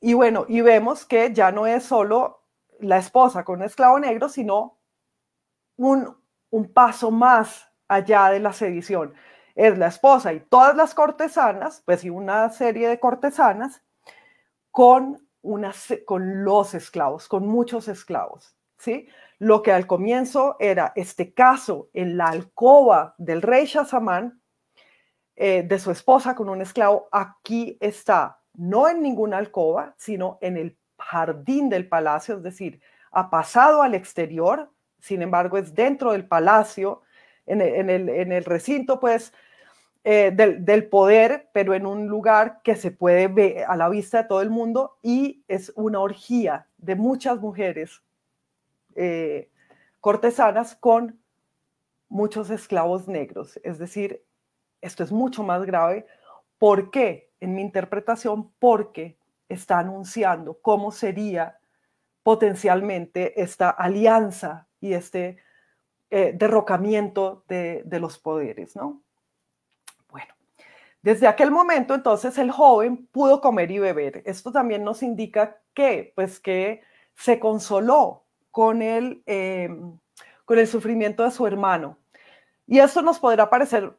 y bueno, y vemos que ya no es solo la esposa con un esclavo negro, sino un, un paso más allá de la sedición. Es la esposa y todas las cortesanas, pues y una serie de cortesanas, con, una, con los esclavos, con muchos esclavos. ¿sí? Lo que al comienzo era este caso en la alcoba del rey Shazamán, eh, de su esposa con un esclavo, aquí está, no en ninguna alcoba, sino en el jardín del palacio, es decir, ha pasado al exterior, sin embargo es dentro del palacio, en e, el, recinto pues eh, del, poder, pero en un lugar que se puede ver a la vista de todo el mundo y es una orgía de muchas mujeres eh, cortesanas con muchos esclavos negros. Es decir, esto es mucho más grave. ¿Por qué? En mi interpretación, porque está anunciando cómo sería potencialmente esta alianza y este eh, derrocamiento de, los poderes, ¿no? Bueno, desde aquel momento entonces el joven pudo comer y beber. Esto también nos indica que, pues que se consoló con el, em, con el sufrimiento de su hermano. Y esto nos podrá parecer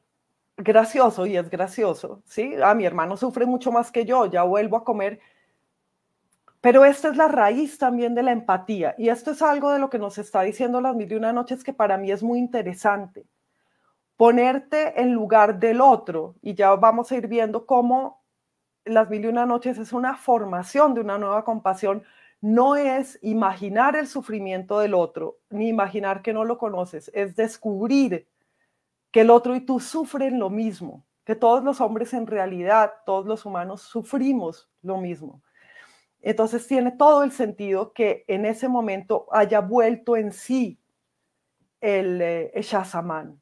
gracioso y es gracioso, ¿sí? Ah, mi hermano sufre mucho más que yo, ya vuelvo a comer, pero esta es la raíz también de la empatía y esto es algo de lo que nos está diciendo las mil y una noches que para mí es muy interesante. Ponerte en lugar del otro y ya vamos a ir viendo cómo las mil y una noches es una formación de una nueva compasión, no es imaginar el sufrimiento del otro, ni imaginar que no lo conoces, es descubrir que el otro y tú sufren lo mismo, que todos los hombres en realidad, todos los humanos sufrimos lo mismo. Entonces tiene todo el sentido que en ese momento haya vuelto en sí el, eh, Shazaman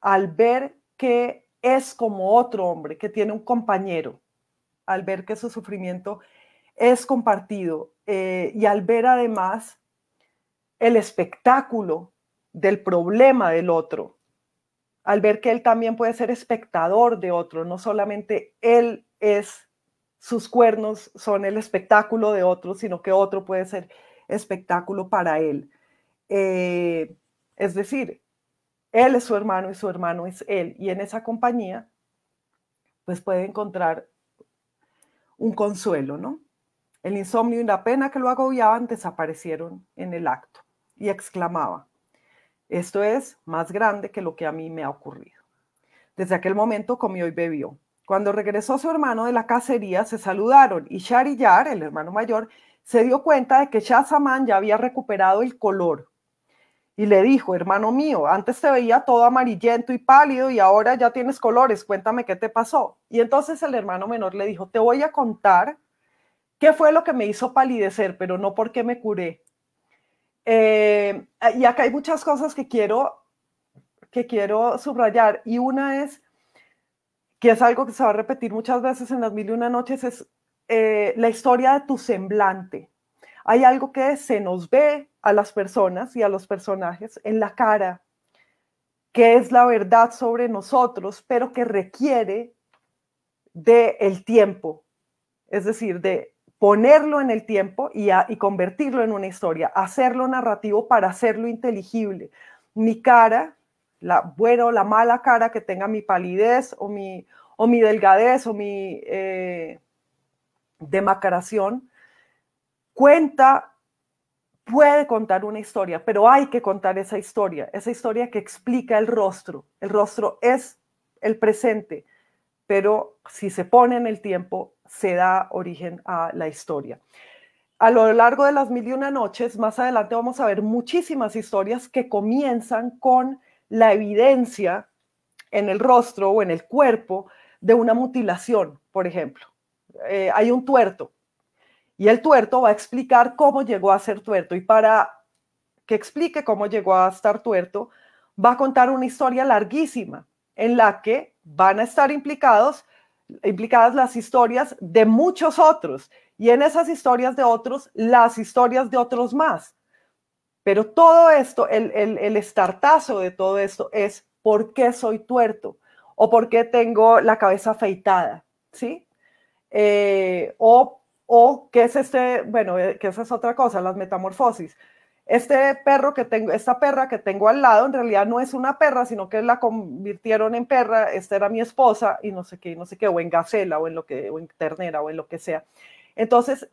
al ver que es como otro hombre, que tiene un compañero, al ver que su sufrimiento es compartido eh, y al ver además el espectáculo del problema del otro, al ver que él también puede ser espectador de otro, no solamente él es sus cuernos son el espectáculo de otro, sino que otro puede ser espectáculo para él. Eh, es decir, él es su hermano y su hermano es él. Y en esa compañía, pues puede encontrar un consuelo, ¿no? El insomnio y la pena que lo agobiaban desaparecieron en el acto y exclamaba, esto es más grande que lo que a mí me ha ocurrido. Desde aquel momento comió y bebió. Cuando regresó su hermano de la cacería, se saludaron y Yar, el hermano mayor, se dio cuenta de que Shazamán ya había recuperado el color. Y le dijo, hermano mío, antes te veía todo amarillento y pálido y ahora ya tienes colores, cuéntame qué te pasó. Y entonces el hermano menor le dijo, te voy a contar qué fue lo que me hizo palidecer, pero no por qué me curé. Eh, y acá hay muchas cosas que quiero, que quiero subrayar y una es que es algo que se va a repetir muchas veces en las mil y una noches, es eh, la historia de tu semblante. Hay algo que se nos ve a las personas y a los personajes en la cara, que es la verdad sobre nosotros, pero que requiere de el tiempo, es decir, de ponerlo en el tiempo y, y convertirlo en una historia, hacerlo narrativo para hacerlo inteligible. Mi cara la buena la mala cara que tenga mi palidez o mi, o mi delgadez o mi eh, demacración, cuenta, puede contar una historia, pero hay que contar esa historia, esa historia que explica el rostro. El rostro es el presente, pero si se pone en el tiempo, se da origen a la historia. A lo largo de las mil y una noches, más adelante vamos a ver muchísimas historias que comienzan con la evidencia en el rostro o en el cuerpo de una mutilación, por ejemplo. Eh, hay un tuerto y el tuerto va a explicar cómo llegó a ser tuerto y para que explique cómo llegó a estar tuerto, va a contar una historia larguísima en la que van a estar implicados, implicadas las historias de muchos otros y en esas historias de otros, las historias de otros más. Pero todo esto, el, el, estartazo de todo esto es por qué soy tuerto o por qué tengo la cabeza afeitada, ¿sí? Eh, o, o qué es este, bueno, eh, que esa es otra cosa, las metamorfosis. Este perro que tengo, esta perra que tengo al lado, en realidad no es una perra, sino que la convirtieron en perra, esta era mi esposa y no sé qué, no sé qué, o en gacela, o en lo que, o en ternera, o en lo que sea. Entonces,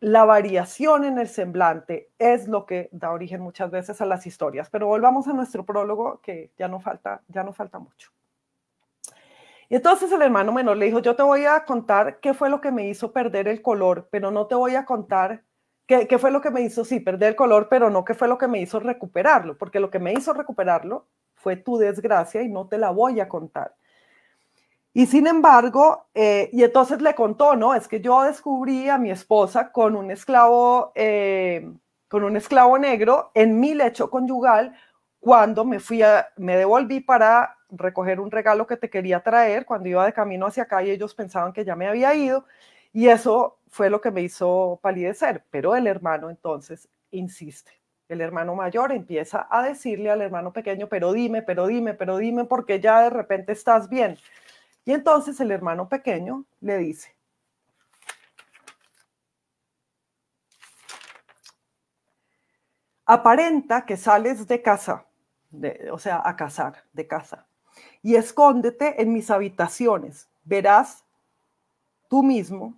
la variación en el semblante es lo que da origen muchas veces a las historias. Pero volvamos a nuestro prólogo, que ya no falta, ya no falta mucho. Y entonces el hermano menor le dijo, yo te voy a contar qué fue lo que me hizo perder el color, pero no te voy a contar qué fue lo que me hizo, sí, perder el color, pero no qué fue lo que me hizo recuperarlo, porque lo que me hizo recuperarlo fue tu desgracia y no te la voy a contar. Y sin embargo, eh, y entonces le contó, ¿no? Es que yo descubrí a mi esposa con un esclavo, eh, con un esclavo negro en mi lecho conyugal cuando me fui, a, me devolví para recoger un regalo que te quería traer cuando iba de camino hacia acá y ellos pensaban que ya me había ido y eso fue lo que me hizo palidecer. Pero el hermano entonces insiste. El hermano mayor empieza a decirle al hermano pequeño, pero dime, pero dime, pero dime, porque ya de repente estás bien. Y entonces el hermano pequeño le dice, aparenta que sales de casa, o sea, a cazar, de casa, y escóndete en mis habitaciones. Verás tú mismo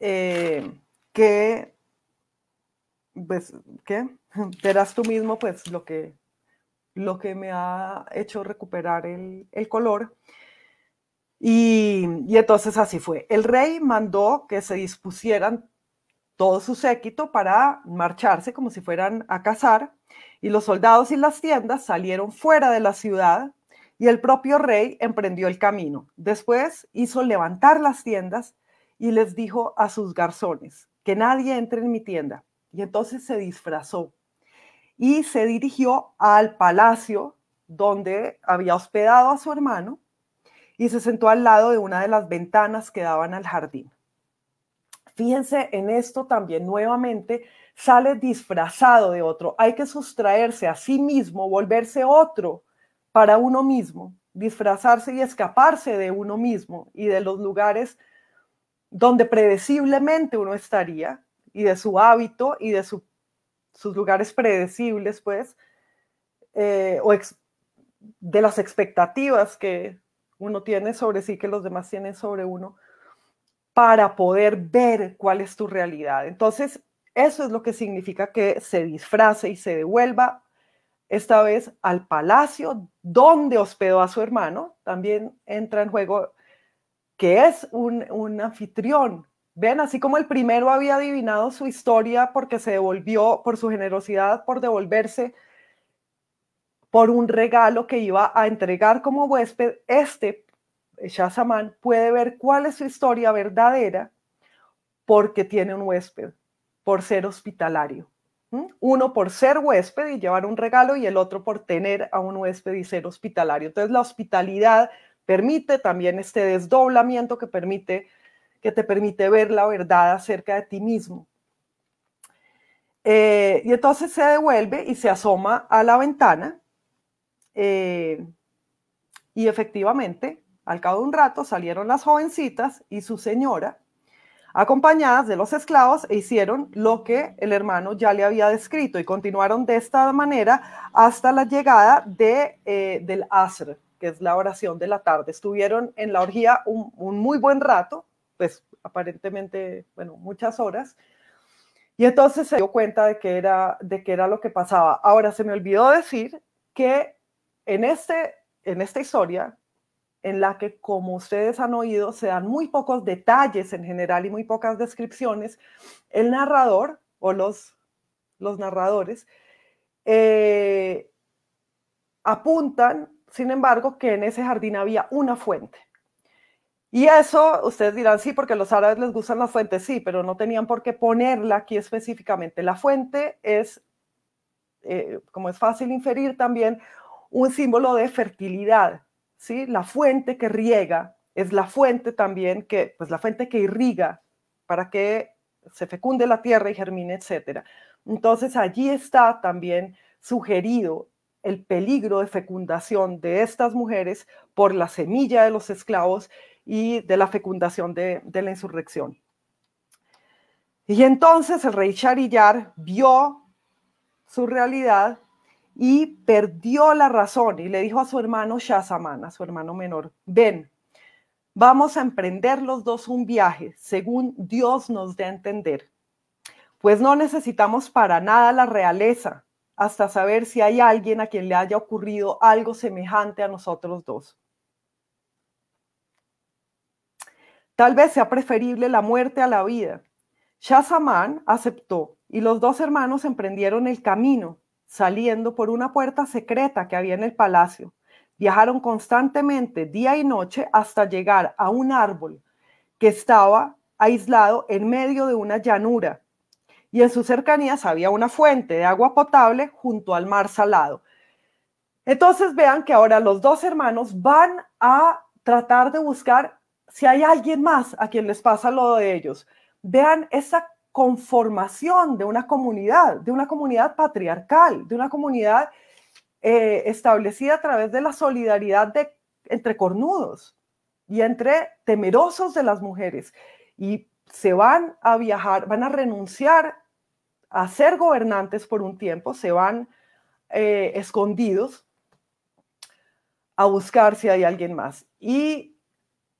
eh, que, pues, ¿qué? Verás tú mismo, pues, lo que, lo que me ha hecho recuperar el color y, entonces así fue. El rey mandó que se dispusieran todo su séquito para marcharse como si fueran a cazar, y los soldados y las tiendas salieron fuera de la ciudad y el propio rey emprendió el camino. Después hizo levantar las tiendas y les dijo a sus garzones, que nadie entre en mi tienda. Y entonces se disfrazó y se dirigió al palacio donde había hospedado a su hermano y se sentó al lado de una de las ventanas que daban al jardín. Fíjense en esto también nuevamente, sale disfrazado de otro. Hay que sustraerse a sí mismo, volverse otro para uno mismo, disfrazarse y escaparse de uno mismo y de los lugares donde predeciblemente uno estaría y de su hábito y de sus lugares predecibles, pues, eh, o de las expectativas que uno tiene sobre sí que los demás tienen sobre uno, para poder ver cuál es tu realidad. Entonces, eso es lo que significa que se disfrace y se devuelva esta vez al palacio donde hospedó a su hermano. También entra en juego que es un, un anfitrión. Ven, así como el primero había adivinado su historia porque se devolvió por su generosidad, por devolverse por un regalo que iba a entregar como huésped, este Shazamán puede ver cuál es su historia verdadera porque tiene un huésped, por ser hospitalario. ¿Mm? Uno por ser huésped y llevar un regalo y el otro por tener a un huésped y ser hospitalario. Entonces la hospitalidad permite también este desdoblamiento que permite que te permite ver la verdad acerca de ti mismo. Eh, y entonces se devuelve y se asoma a la ventana eh, y efectivamente, al cabo de un rato salieron las jovencitas y su señora, acompañadas de los esclavos, e hicieron lo que el hermano ya le había descrito y continuaron de esta manera hasta la llegada de, eh, del Asr, que es la oración de la tarde. Estuvieron en la orgía un, muy buen rato, pues aparentemente, bueno, muchas horas. Y entonces se dio cuenta de que, era, de que era lo que pasaba. Ahora, se me olvidó decir que en, este, en esta historia, en la que, como ustedes han oído, se dan muy pocos detalles en general y muy pocas descripciones, el narrador o los, los narradores eh, apuntan, sin embargo, que en ese jardín había una fuente. Y eso, ustedes dirán, sí, porque los árabes les gustan las fuentes, sí, pero no tenían por qué ponerla aquí específicamente. La fuente es, eh, como es fácil inferir también, un símbolo de fertilidad, ¿sí? La fuente que riega es la fuente también que, pues la fuente que irriga para que se fecunde la tierra y germine, etcétera. Entonces allí está también sugerido el peligro de fecundación de estas mujeres por la semilla de los esclavos y de la fecundación de, la insurrección. Y entonces el rey Charillar vio su realidad y perdió la razón y le dijo a su hermano Shazaman, a su hermano menor, ven, vamos a emprender los dos un viaje según Dios nos dé a entender, pues no necesitamos para nada la realeza hasta saber si hay alguien a quien le haya ocurrido algo semejante a nosotros dos. Tal vez sea preferible la muerte a la vida. Shazaman aceptó y los dos hermanos emprendieron el camino saliendo por una puerta secreta que había en el palacio. Viajaron constantemente día y noche hasta llegar a un árbol que estaba aislado en medio de una llanura y en sus cercanías había una fuente de agua potable junto al mar salado. Entonces vean que ahora los dos hermanos van a tratar de buscar si hay alguien más a quien les pasa lo de ellos. Vean esa conformación de una comunidad, de una comunidad patriarcal, de una comunidad eh, establecida a través de la solidaridad entre cornudos y entre temerosos de las mujeres. Y se van a viajar, van a renunciar a ser gobernantes por un tiempo, se van eh, escondidos a buscar si hay alguien más. Y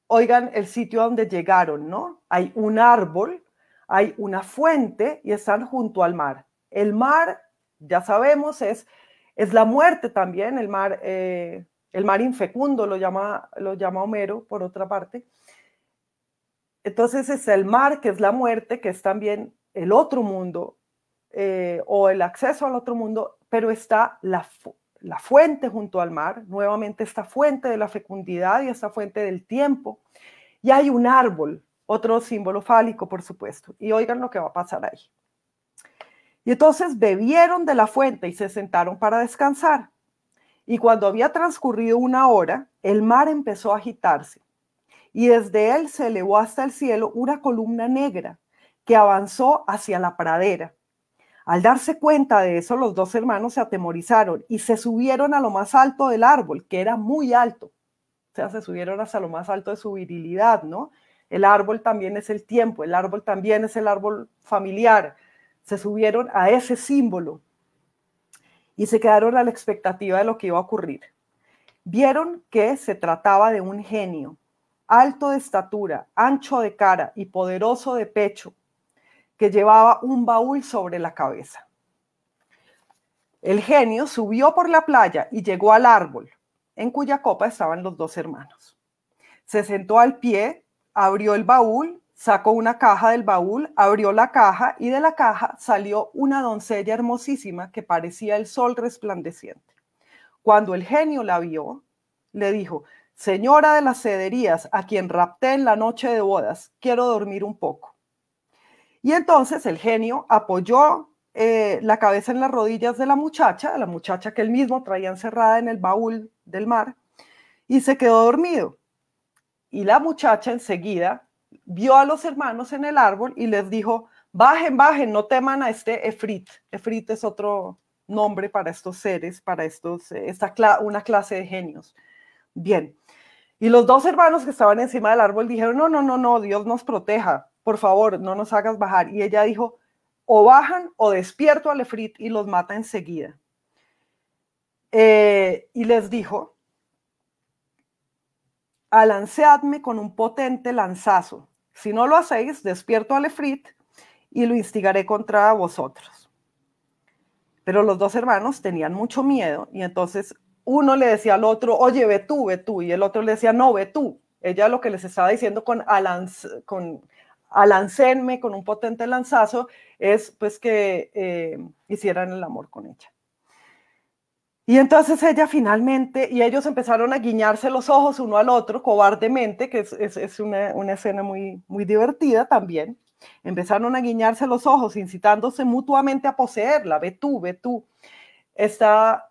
oigan el sitio a donde llegaron, ¿no? Hay un árbol hay una fuente y están junto al mar. El mar, ya sabemos, es, es la muerte también, el mar, eh, el mar infecundo lo llama, lo llama Homero, por otra parte. Entonces es el mar, que es la muerte, que es también el otro mundo eh, o el acceso al otro mundo, pero está la, la fuente junto al mar, nuevamente esta fuente de la fecundidad y esta fuente del tiempo. Y hay un árbol, otro símbolo fálico, por supuesto. Y oigan lo que va a pasar ahí. Y entonces bebieron de la fuente y se sentaron para descansar. Y cuando había transcurrido una hora, el mar empezó a agitarse. Y desde él se elevó hasta el cielo una columna negra que avanzó hacia la pradera. Al darse cuenta de eso, los dos hermanos se atemorizaron y se subieron a lo más alto del árbol, que era muy alto. O sea, se subieron hasta lo más alto de su virilidad, ¿no? El árbol también es el tiempo, el árbol también es el árbol familiar. Se subieron a ese símbolo y se quedaron a la expectativa de lo que iba a ocurrir. Vieron que se trataba de un genio, alto de estatura, ancho de cara y poderoso de pecho, que llevaba un baúl sobre la cabeza. El genio subió por la playa y llegó al árbol, en cuya copa estaban los dos hermanos. Se sentó al pie abrió el baúl, sacó una caja del baúl, abrió la caja y de la caja salió una doncella hermosísima que parecía el sol resplandeciente. Cuando el genio la vio, le dijo, Señora de las cederías, a quien rapté en la noche de bodas, quiero dormir un poco. Y entonces el genio apoyó eh, la cabeza en las rodillas de la muchacha, la muchacha que él mismo traía encerrada en el baúl del mar, y se quedó dormido. Y la muchacha enseguida vio a los hermanos en el árbol y les dijo, bajen, bajen, no teman a este Efrit. Efrit es otro nombre para estos seres, para estos, eh, esta una clase de genios. Bien. Y los dos hermanos que estaban encima del árbol dijeron, no, no, no, no, Dios nos proteja, por favor, no nos hagas bajar. Y ella dijo, o bajan o despierto al Efrit y los mata enseguida. Eh, y les dijo, alanceadme con un potente lanzazo. Si no lo hacéis, despierto al Lefrit y lo instigaré contra vosotros. Pero los dos hermanos tenían mucho miedo y entonces uno le decía al otro, oye, ve tú, ve tú, y el otro le decía, no, ve tú. Ella lo que les estaba diciendo con, alance, con con un potente lanzazo, es pues que eh, hicieran el amor con ella. Y entonces ella finalmente, y ellos empezaron a guiñarse los ojos uno al otro cobardemente, que es, una, escena muy, muy divertida también. Empezaron a guiñarse los ojos, incitándose mutuamente a poseerla. Ve tú, ve tú. Esta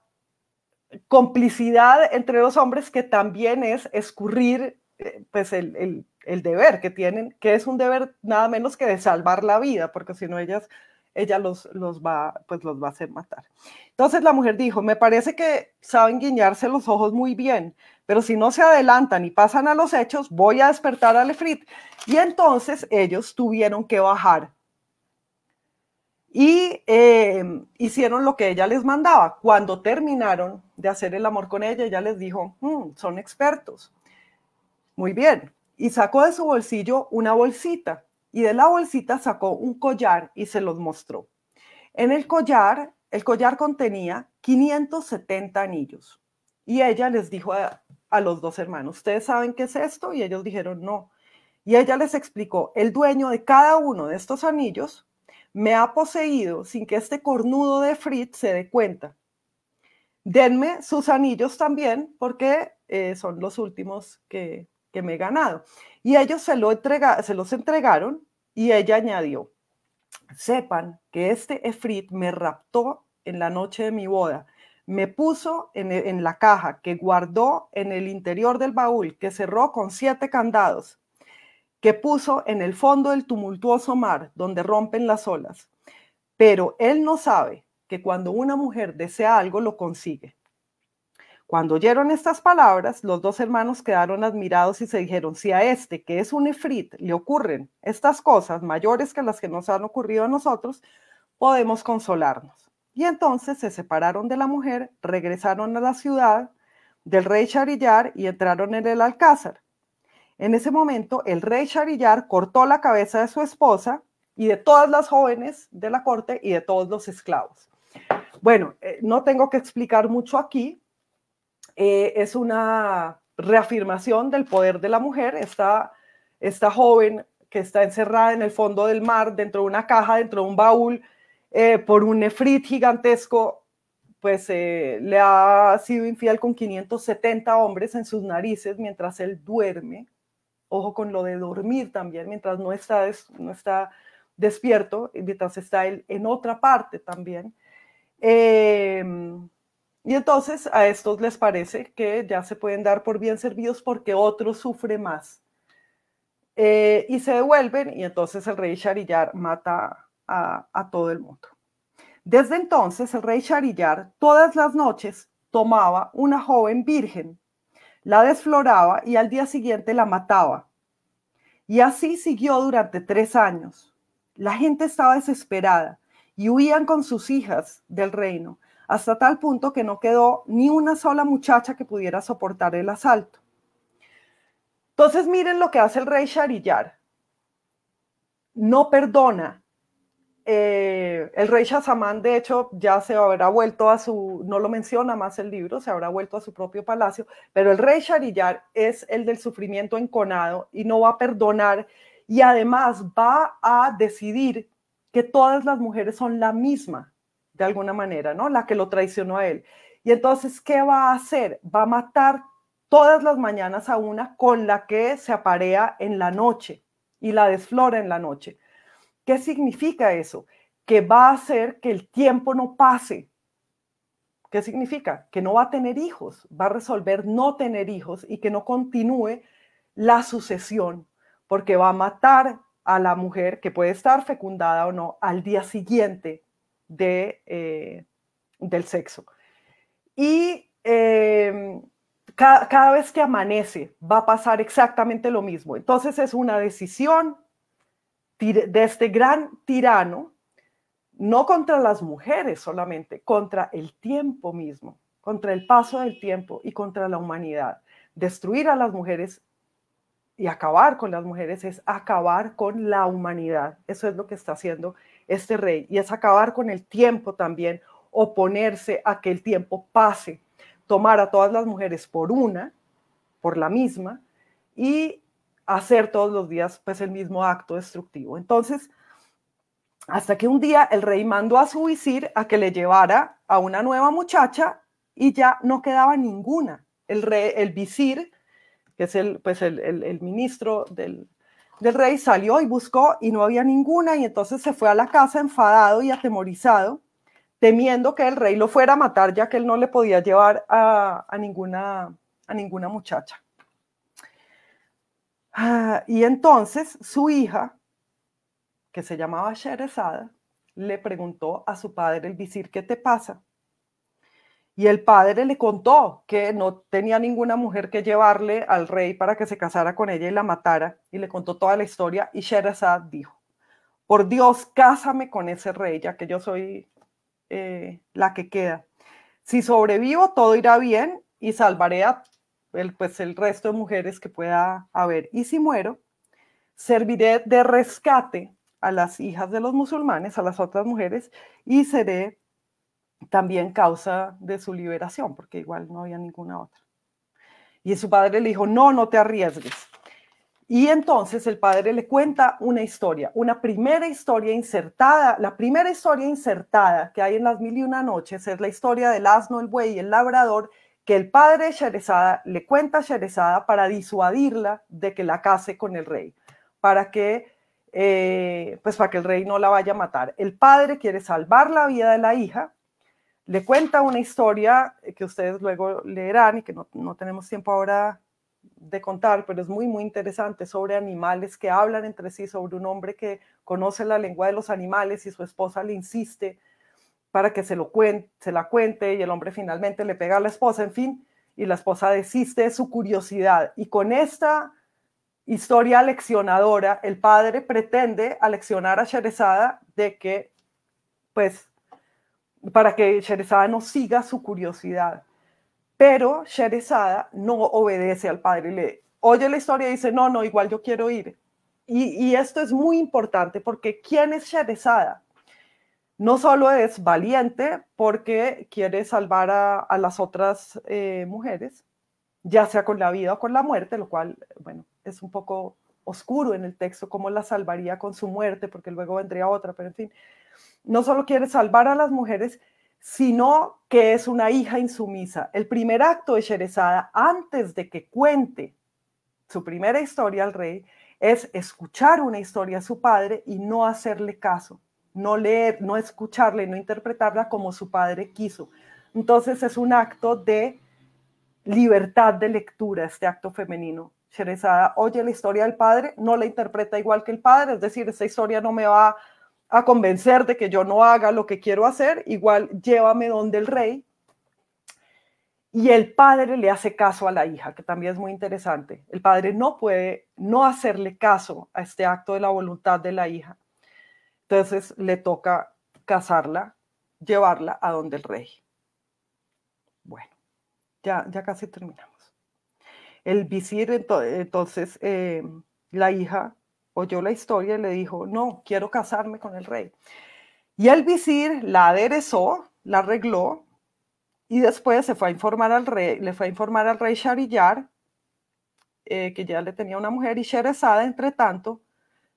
complicidad entre los hombres que también es escurrir eh, pues el, el, el deber que tienen, que es un deber nada menos que de salvar la vida, porque si no ellas ella los, los, va, pues los va a hacer matar. Entonces la mujer dijo, me parece que saben guiñarse los ojos muy bien, pero si no se adelantan y pasan a los hechos, voy a despertar a lefrit Y entonces ellos tuvieron que bajar y em, hicieron lo que ella les mandaba. Cuando terminaron de hacer el amor con ella, ella les dijo, mm, son expertos. Muy bien. Y sacó de su bolsillo una bolsita y de la bolsita sacó un collar y se los mostró. En el collar, el collar contenía 570 anillos y ella les dijo a, los dos hermanos, ¿ustedes saben qué es esto? Y ellos dijeron, no. Y ella les explicó, el dueño de cada uno de estos anillos me ha poseído sin que este cornudo de Fritz se dé cuenta. Denme sus anillos también porque eh, son los últimos que, que me he ganado. Y ellos se, lo se los entregaron y ella añadió, sepan que este Efrit me raptó en la noche de mi boda, me puso en, e, en la caja que guardó en el interior del baúl, que cerró con siete candados, que puso en el fondo del tumultuoso mar donde rompen las olas. Pero él no sabe que cuando una mujer desea algo lo consigue. Cuando oyeron estas palabras, los dos hermanos quedaron admirados y se dijeron, si a este, que es un efrit, le ocurren estas cosas mayores que las que nos han ocurrido a nosotros, podemos consolarnos. Y entonces se separaron de la mujer, regresaron a la ciudad del rey Charillar y entraron en el alcázar. En ese momento, el rey Charillar cortó la cabeza de su esposa y de todas las jóvenes de la corte y de todos los esclavos. Bueno, eh, no tengo que explicar mucho aquí, eh, es una reafirmación del poder de la mujer, esta, esta joven que está encerrada en el fondo del mar, dentro de una caja, dentro de un baúl, eh, por un nefrit gigantesco, pues eh, le ha sido infiel con 570 hombres en sus narices mientras él duerme. Ojo con lo de dormir también, mientras no está, no está despierto, mientras está él en otra parte también. Eh, y entonces a estos les parece que ya se pueden dar por bien servidos porque otro sufre más. Eh, y se devuelven y entonces el rey Charillar mata a, todo el mundo. Desde entonces el rey Charillar todas las noches tomaba una joven virgen, la desfloraba y al día siguiente la mataba. Y así siguió durante tres años. La gente estaba desesperada y huían con sus hijas del reino hasta tal punto que no quedó ni una sola muchacha que pudiera soportar el asalto. Entonces miren lo que hace el rey Sharillar. No perdona. Eh, el rey Shazamán, de hecho, ya se habrá vuelto a su, no lo menciona más el libro, se habrá vuelto a su propio palacio, pero el rey Sharillar es el del sufrimiento enconado y no va a perdonar y además va a decidir que todas las mujeres son la misma, de alguna manera, ¿no? La que lo traicionó a él. Y entonces, ¿qué va a hacer? Va a matar todas las mañanas a una con la que se aparea en la noche y la desflora en la noche. ¿Qué significa eso? Que va a hacer que el tiempo no pase. ¿Qué significa? Que no va a tener hijos, va a resolver no tener hijos y que no continúe la sucesión, porque va a matar a la mujer que puede estar fecundada o no al día siguiente de, eh, del sexo. Y em, cada, cada vez que amanece va a pasar exactamente lo mismo. Entonces es una decisión de este gran tirano, no contra las mujeres solamente, contra el tiempo mismo, contra el paso del tiempo y contra la humanidad. Destruir a las mujeres y acabar con las mujeres es acabar con la humanidad. Eso es lo que está haciendo este rey y es acabar con el tiempo también, oponerse a que el tiempo pase, tomar a todas las mujeres por una, por la misma, y hacer todos los días pues el mismo acto destructivo. Entonces, hasta que un día el rey mandó a su visir a que le llevara a una nueva muchacha y ya no quedaba ninguna. El, rey, el visir, que es el, pues el ministro del, del rey salió y buscó y no había ninguna y entonces se fue a la casa enfadado y atemorizado, temiendo que el rey lo fuera a matar ya que él no le podía llevar a, ninguna, a ninguna muchacha. Ah, y entonces su hija, que se llamaba Sheresada, le preguntó a su padre el visir, ¿qué te pasa? y el padre le contó que no tenía ninguna mujer que llevarle al rey para que se casara con ella y la matara, y le contó toda la historia, y Sherazad dijo, por Dios, cásame con ese rey, ya que yo soy eh, la que queda. Si sobrevivo, todo irá bien y salvaré a pues, el resto de mujeres que pueda haber. Y si muero, serviré de rescate a las hijas de los musulmanes, a las otras mujeres, y seré también causa de su liberación, porque igual no había ninguna otra. Y su padre le dijo, no, no te arriesgues. Y entonces el padre le cuenta una historia, una primera historia insertada, la primera historia insertada que hay en las mil y una noches es la historia del asno, el buey y el labrador que el padre de le cuenta a para disuadirla de que la case con el rey, para que, eh, pues para que el rey no la vaya a matar. El padre quiere salvar la vida de la hija le cuenta una historia eh, que ustedes luego leerán y que no, tenemos tiempo ahora de contar, pero es muy, muy interesante sobre animales que hablan entre sí, sobre un hombre que conoce la lengua de los animales y su esposa le insiste para que se, lo cuente, se la cuente y el hombre finalmente le pega a la esposa, en fin, y la esposa desiste de su curiosidad. Y con esta historia leccionadora, el padre pretende aleccionar a Cherezada de que, pues, para que Sherezada no siga su curiosidad. Pero Sherezada no obedece al padre, le oye la historia y dice, no, no, igual yo quiero ir. Y, esto es muy importante porque ¿quién es Sherezada? No solo es valiente porque quiere salvar a, las otras eh, mujeres, ya sea con la vida o con la muerte, lo cual, bueno, es un poco oscuro en el texto, cómo la salvaría con su muerte, porque luego vendría otra, pero en fin no solo quiere salvar a las mujeres, sino que es una hija insumisa. El primer acto de Sherezada, antes de que cuente su primera historia al rey, es escuchar una historia a su padre y no hacerle caso, no leer, no escucharle, no interpretarla como su padre quiso. Entonces es un acto de libertad de lectura, este acto femenino. Sherezada oye la historia del padre, no la interpreta igual que el padre, es decir, esa historia no me va a a convencer de que yo no haga lo que quiero hacer, igual llévame donde el rey. Y el padre le hace caso a la hija, que también es muy interesante. El padre no puede no hacerle caso a este acto de la voluntad de la hija. Entonces le toca casarla, llevarla a donde el rey. Bueno, ya, ya casi terminamos. El visir, entonces, eh, la hija oyó la historia y le dijo, no, quiero casarme con el rey. Y el visir la aderezó, la arregló y después se fue a informar al rey, le fue a informar al rey Sharillar, eh, que ya le tenía una mujer y Sherezada, entre tanto,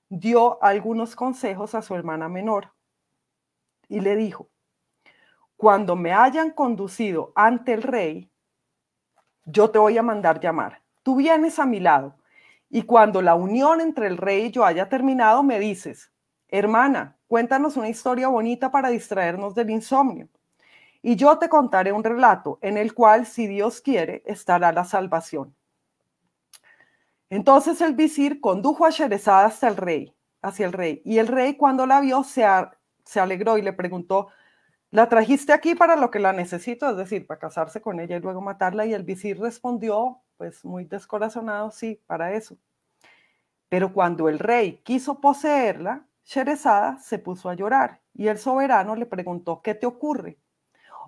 dio algunos consejos a su hermana menor y le dijo, cuando me hayan conducido ante el rey, yo te voy a mandar llamar. Tú vienes a mi lado y cuando la unión entre el rey y yo haya terminado, me dices, hermana, cuéntanos una historia bonita para distraernos del insomnio. Y yo te contaré un relato en el cual, si Dios quiere, estará la salvación. Entonces el visir condujo a Sherezada hasta el rey, hacia el rey. Y el rey cuando la vio se, se alegró y le preguntó, ¿la trajiste aquí para lo que la necesito? Es decir, para casarse con ella y luego matarla. Y el visir respondió, pues muy descorazonado, sí, para eso. Pero cuando el rey quiso poseerla, Sherezada se puso a llorar y el soberano le preguntó, ¿qué te ocurre?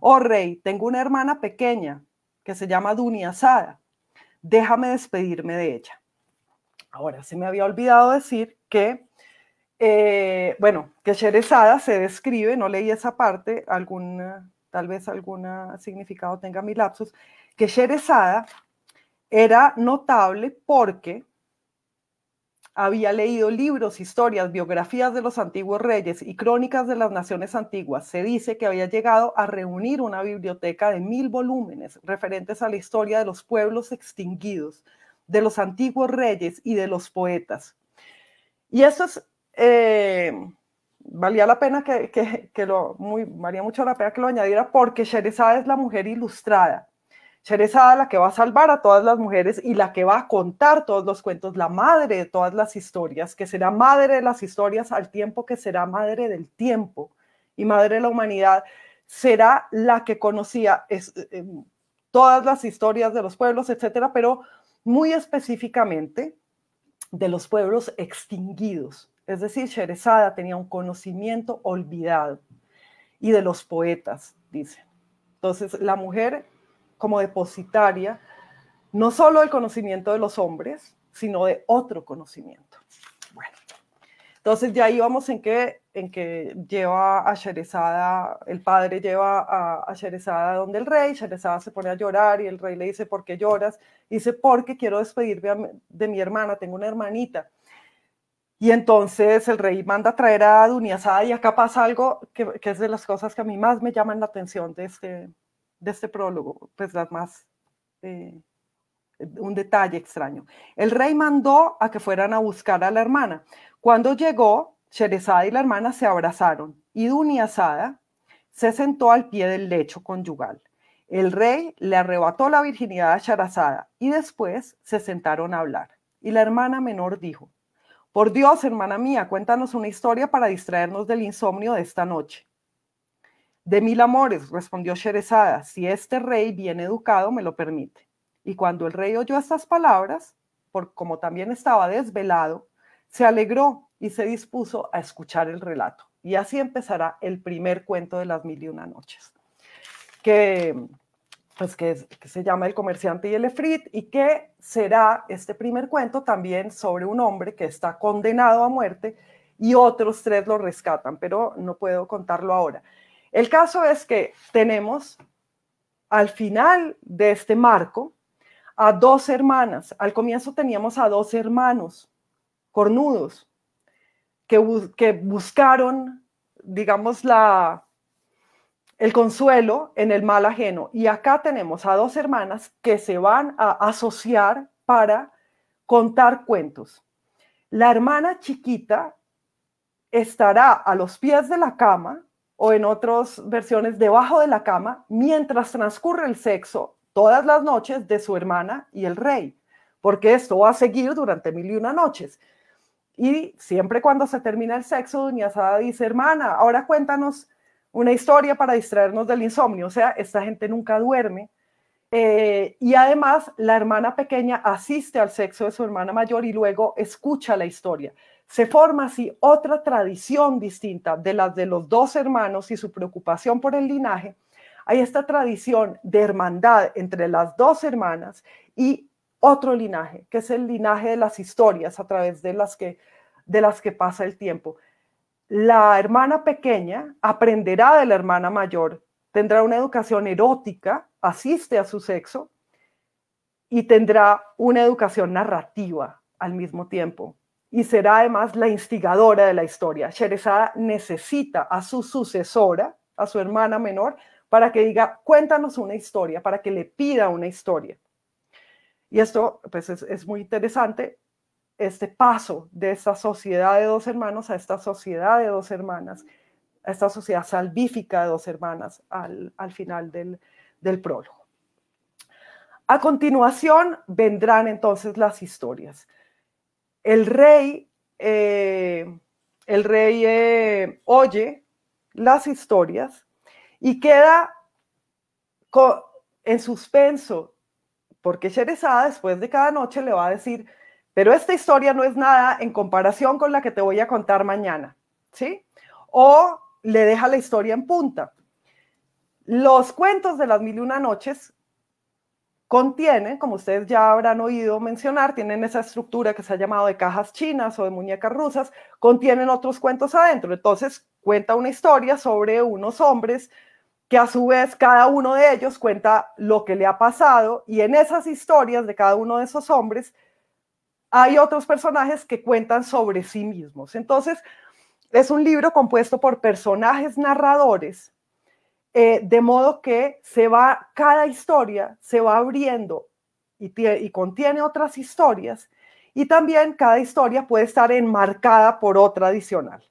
Oh rey, tengo una hermana pequeña que se llama Duniasada. Déjame despedirme de ella. Ahora, se me había olvidado decir que, eh, bueno, que Sherezada se describe, no leí esa parte, alguna, tal vez alguna significado tenga mi lapsus, que Sherezada era notable porque había leído libros, historias, biografías de los antiguos reyes y crónicas de las naciones antiguas. Se dice que había llegado a reunir una biblioteca de mil volúmenes referentes a la historia de los pueblos extinguidos, de los antiguos reyes y de los poetas. Y eso es, eh, valía la pena que, lo, mucho la pena que lo añadiera porque Sherezada es la mujer ilustrada Sherezada la que va a salvar a todas las mujeres y la que va a contar todos los cuentos, la madre de todas las historias, que será madre de las historias al tiempo que será madre del tiempo y madre de la humanidad, será la que conocía eh, em, todas las historias de los pueblos, etcétera, pero muy específicamente de los pueblos extinguidos. Es decir, Sherezada tenía un conocimiento olvidado y de los poetas, dice. Entonces, la mujer como depositaria no solo del conocimiento de los hombres, sino de otro conocimiento. Bueno, entonces ya íbamos en que, en que lleva a Sherezada, el padre lleva a, a donde el rey, Sherezada se pone a llorar y el rey le dice, ¿por qué lloras? dice, porque quiero despedirme de mi hermana, tengo una hermanita. Y entonces el rey manda a traer a Duniazada y acá pasa algo que, es de las cosas que a mí más me llaman la atención de este, de este prólogo, pues las más, eh, un detalle extraño. El rey mandó a que fueran a buscar a la hermana. Cuando llegó, Sherezada y la hermana se abrazaron y Duniasada se sentó al pie del lecho conyugal. El rey le arrebató la virginidad a Sharazada y después se sentaron a hablar. Y la hermana menor dijo, por Dios, hermana mía, cuéntanos una historia para distraernos del insomnio de esta noche. De mil amores, respondió Sherezada, si este rey bien educado me lo permite. Y cuando el rey oyó estas palabras, por como también estaba desvelado, se alegró y se dispuso a escuchar el relato. Y así empezará el primer cuento de las mil y una noches, que, pues, que se llama El comerciante y el efrit, y que será este primer cuento también sobre un hombre que está condenado a muerte y otros tres lo rescatan, pero no puedo contarlo ahora. El caso es que tenemos al final de este marco a dos hermanas. Al comienzo teníamos a dos hermanos cornudos que, buscaron, digamos, el consuelo en el mal ajeno. Y acá tenemos a dos hermanas que se van a asociar para contar cuentos. La hermana chiquita estará a los pies de la cama o en otras versiones debajo de la cama mientras transcurre el sexo todas las noches de su hermana y el rey, porque esto va a seguir durante mil y una noches. Y siempre cuando se termina el sexo, Doña Sada dice, hermana, ahora cuéntanos una historia para distraernos del insomnio. O sea, esta gente nunca duerme. Eh, y además, la hermana pequeña asiste al sexo de su hermana mayor y luego escucha la historia. Se forma así otra tradición distinta de las de los dos hermanos y su preocupación por el linaje. Hay esta tradición de hermandad entre las dos hermanas y otro linaje, que es el linaje de las historias a través de las que, de las que pasa el tiempo. La hermana pequeña aprenderá de la hermana mayor, tendrá una educación erótica, asiste a su sexo y tendrá una educación narrativa al mismo tiempo y será además la instigadora de la historia. Sherezada necesita a su sucesora, a su hermana menor, para que diga, cuéntanos una historia, para que le pida una historia. Y esto pues, es, muy interesante, este paso de esta sociedad de dos hermanos a esta sociedad de dos hermanas, a esta sociedad salvífica de dos hermanas al, final del prólogo. A continuación vendrán entonces las historias el rey, eh, el rey eh, oye las historias y queda en suspenso, porque Sherezada después de cada noche le va a decir, pero esta historia no es nada en comparación con la que te voy a contar mañana, ¿sí? O le deja la historia en punta. Los cuentos de las mil y una noches contienen, como ustedes ya habrán oído mencionar, tienen esa estructura que se ha llamado de cajas chinas o de muñecas rusas, contienen otros cuentos adentro. Entonces cuenta una historia sobre unos hombres que a su vez cada uno de ellos cuenta lo que le ha pasado y en esas historias de cada uno de esos hombres hay otros personajes que cuentan sobre sí mismos. Entonces es un libro compuesto por personajes narradores eh, de modo que se va, cada historia se va abriendo y, contiene otras historias, y también cada historia puede estar enmarcada por otra adicional.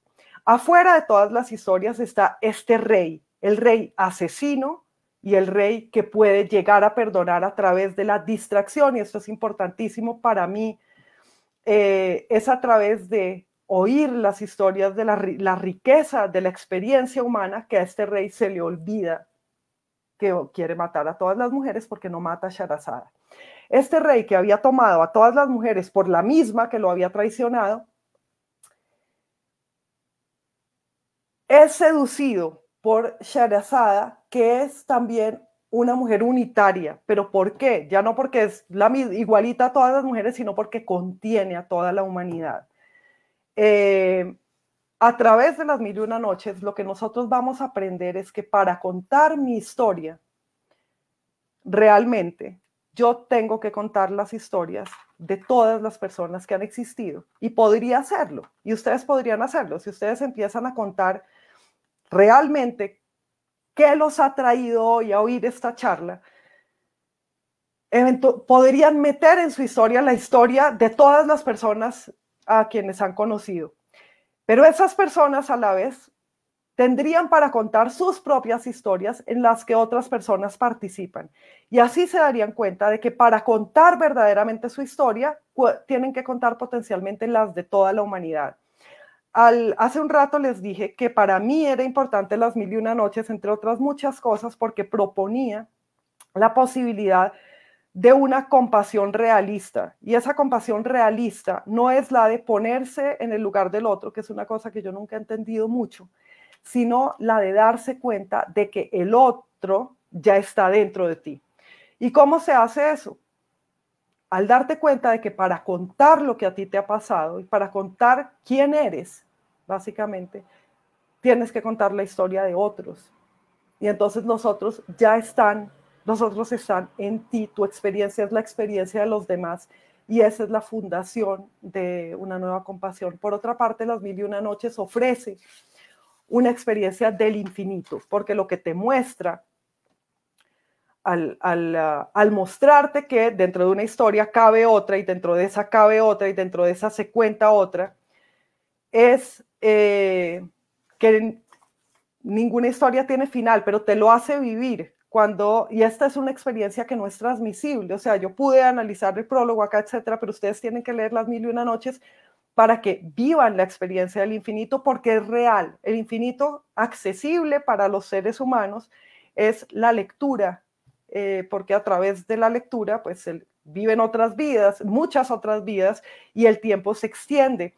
Afuera de todas las historias está este rey, el rey asesino y el rey que puede llegar a perdonar a través de la distracción, y esto es importantísimo para mí, eh, es a través de oír las historias de la, riqueza de la experiencia humana que a este rey se le olvida que quiere matar a todas las mujeres porque no mata a Sharazada. Este rey que había tomado a todas las mujeres por la misma que lo había traicionado, es seducido por Sharazada, que es también una mujer unitaria. ¿Pero por qué? Ya no porque es la, igualita a todas las mujeres, sino porque contiene a toda la humanidad. Eh, a través de las mil y una noches, lo que nosotros vamos a aprender es que para contar mi historia, realmente yo tengo que contar las historias de todas las personas que han existido y podría hacerlo y ustedes podrían hacerlo si ustedes empiezan a contar realmente qué los ha traído hoy a oír esta charla. Podrían meter en su historia la historia de todas las personas a quienes han conocido. Pero esas personas a la vez tendrían para contar sus propias historias en las que otras personas participan. Y así se darían cuenta de que para contar verdaderamente su historia, tienen que contar potencialmente las de toda la humanidad. Al, hace un rato les dije que para mí era importante las mil y una noches, entre otras muchas cosas, porque proponía la posibilidad de una compasión realista. Y esa compasión realista no es la de ponerse en el lugar del otro, que es una cosa que yo nunca he entendido mucho, sino la de darse cuenta de que el otro ya está dentro de ti. ¿Y cómo se hace eso? Al darte cuenta de que para contar lo que a ti te ha pasado y para contar quién eres, básicamente, tienes que contar la historia de otros. Y entonces nosotros ya están nosotros están en ti, tu experiencia es la experiencia de los demás y esa es la fundación de una nueva compasión. Por otra parte, las mil y una noches ofrece una experiencia del infinito, porque lo que te muestra al, ah, mostrarte que dentro de una historia cabe otra y dentro de esa cabe otra y dentro de esa se cuenta otra, es eh, que ninguna historia tiene final, pero te lo hace vivir cuando, y esta es una experiencia que no es transmisible, o sea, yo pude analizar el prólogo acá, etcétera, pero ustedes tienen que leer las mil y una noches para que vivan la experiencia del infinito, porque es real. El infinito accesible para los seres humanos es la lectura, eh, porque a través de la lectura, pues viven otras vidas, muchas otras vidas, y el tiempo se extiende.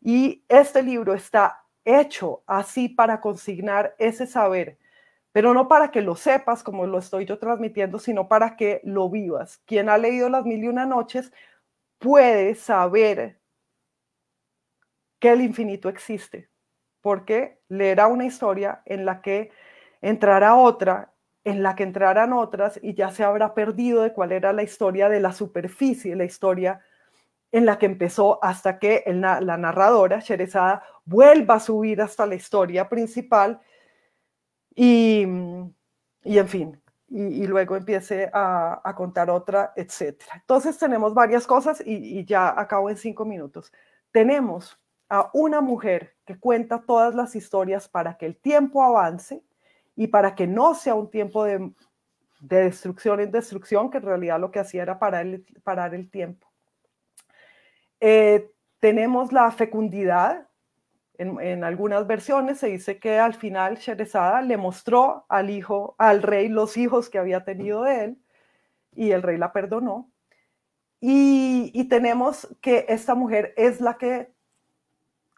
Y este libro está hecho así para consignar ese saber pero no para que lo sepas como lo estoy yo transmitiendo, sino para que lo vivas. Quien ha leído las mil y una noches puede saber que el infinito existe, porque leerá una historia en la que entrará otra, en la que entrarán otras y ya se habrá perdido de cuál era la historia de la superficie, la historia en la que empezó hasta que la narradora, Sherezada, vuelva a subir hasta la historia principal y, mm, y en fin, y, luego empiece a, contar otra, etcétera. Entonces tenemos varias cosas y, ya acabo en cinco minutos. Tenemos a una mujer que cuenta todas las historias para que el tiempo avance y para que no sea un tiempo de, destrucción en destrucción, que en realidad lo que hacía era parar el, parar el tiempo. Eh, tenemos la fecundidad, en, algunas versiones se dice que al final Sherezada le mostró al hijo, al rey, los hijos que había tenido de él, y el rey la perdonó. Y, tenemos que esta mujer es la que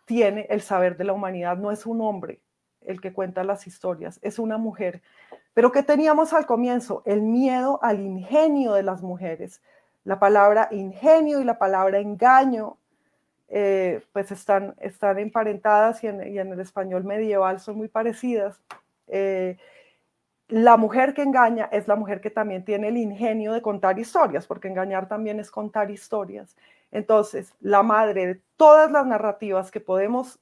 tiene el saber de la humanidad, no es un hombre el que cuenta las historias, es una mujer. Pero que teníamos al comienzo? El miedo al ingenio de las mujeres. La palabra ingenio y la palabra engaño eh, pues están, están emparentadas y en, el español medieval son muy parecidas. Eh, la mujer que engaña es la mujer que también tiene el ingenio de contar historias, porque engañar también es contar historias. Entonces, la madre de todas las narrativas que podemos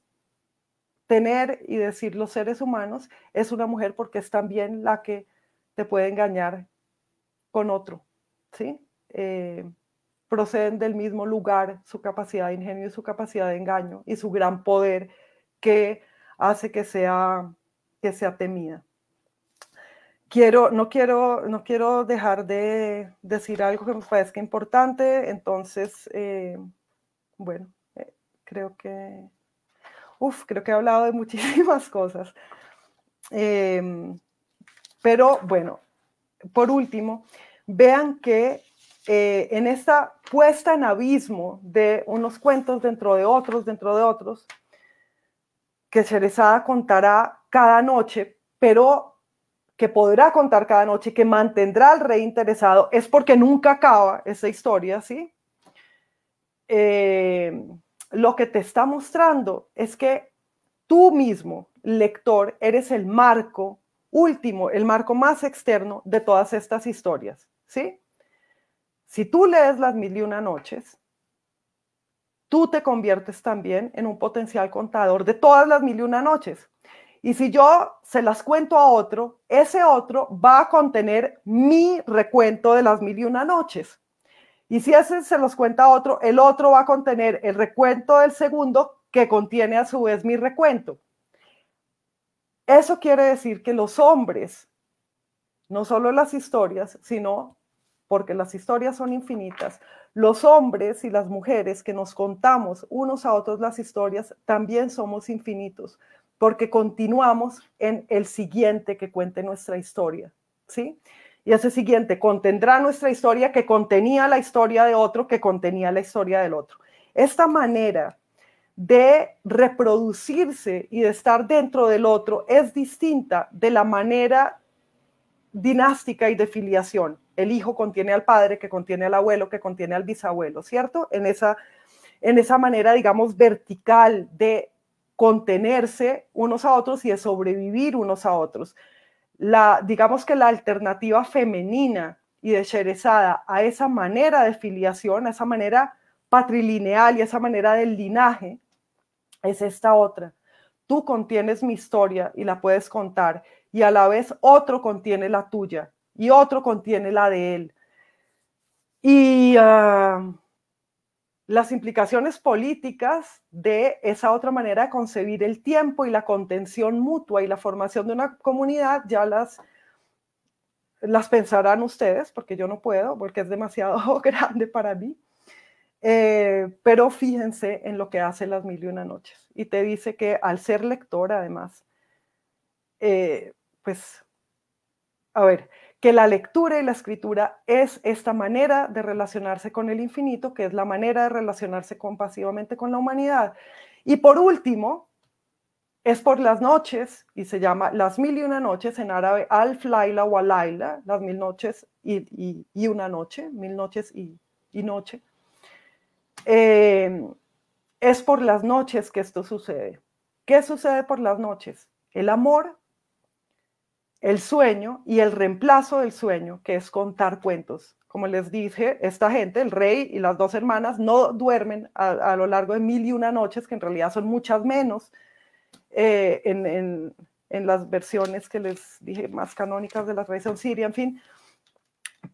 tener y decir los seres humanos es una mujer porque es también la que te puede engañar con otro, ¿sí? Eh, proceden del mismo lugar, su capacidad de ingenio y su capacidad de engaño y su gran poder que hace que sea, que sea temida. Quiero, no, quiero, no quiero dejar de decir algo que me parezca importante, entonces, eh, bueno, eh, creo que, uf, creo que he hablado de muchísimas cosas. Em, pero bueno, por último, vean que eh, en esta puesta en abismo de unos cuentos dentro de otros, dentro de otros, que Cheresada contará cada noche, pero que podrá contar cada noche, que mantendrá al rey interesado, es porque nunca acaba esa historia, ¿sí? Eh, lo que te está mostrando es que tú mismo, lector, eres el marco último, el marco más externo de todas estas historias, ¿sí? Si tú lees las mil y una noches, tú te conviertes también en un potencial contador de todas las mil y una noches. Y si yo se las cuento a otro, ese otro va a contener mi recuento de las mil y una noches. Y si ese se los cuenta a otro, el otro va a contener el recuento del segundo que contiene a su vez mi recuento. Eso quiere decir que los hombres, no solo las historias, sino porque las historias son infinitas, los hombres y las mujeres que nos contamos unos a otros las historias también somos infinitos, porque continuamos en el siguiente que cuente nuestra historia, ¿sí? Y ese siguiente contendrá nuestra historia que contenía la historia de otro, que contenía la historia del otro. Esta manera de reproducirse y de estar dentro del otro es distinta de la manera dinástica y de filiación. El hijo contiene al padre, que contiene al abuelo, que contiene al bisabuelo, ¿cierto? En esa, en esa manera, digamos, vertical de contenerse unos a otros y de sobrevivir unos a otros. La, digamos que la alternativa femenina y de a esa manera de filiación, a esa manera patrilineal y a esa manera del linaje, es esta otra. Tú contienes mi historia y la puedes contar y a la vez otro contiene la tuya y otro contiene la de él. Y ah, las implicaciones políticas de esa otra manera de concebir el tiempo y la contención mutua y la formación de una comunidad ya las las pensarán ustedes, porque yo no puedo, porque es demasiado grande para mí. Eh, pero fíjense en lo que hace Las Mil y Una Noches. Y te dice que al ser lector, además, eh, pues, a ver, que la lectura y la escritura es esta manera de relacionarse con el infinito, que es la manera de relacionarse compasivamente con la humanidad. Y por último, es por las noches y se llama Las Mil y Una Noches, en árabe Al-Flaila o Alaila, las mil noches y, una noche, mil noches y, y noche. Eh, es por las noches que esto sucede. ¿Qué sucede por las noches? El amor el sueño y el reemplazo del sueño, que es contar cuentos. Como les dije, esta gente, el rey y las dos hermanas, no duermen a, lo largo de mil y una noches, que en realidad son muchas menos eh, en, las versiones que les dije más canónicas de la tradición siria, en fin.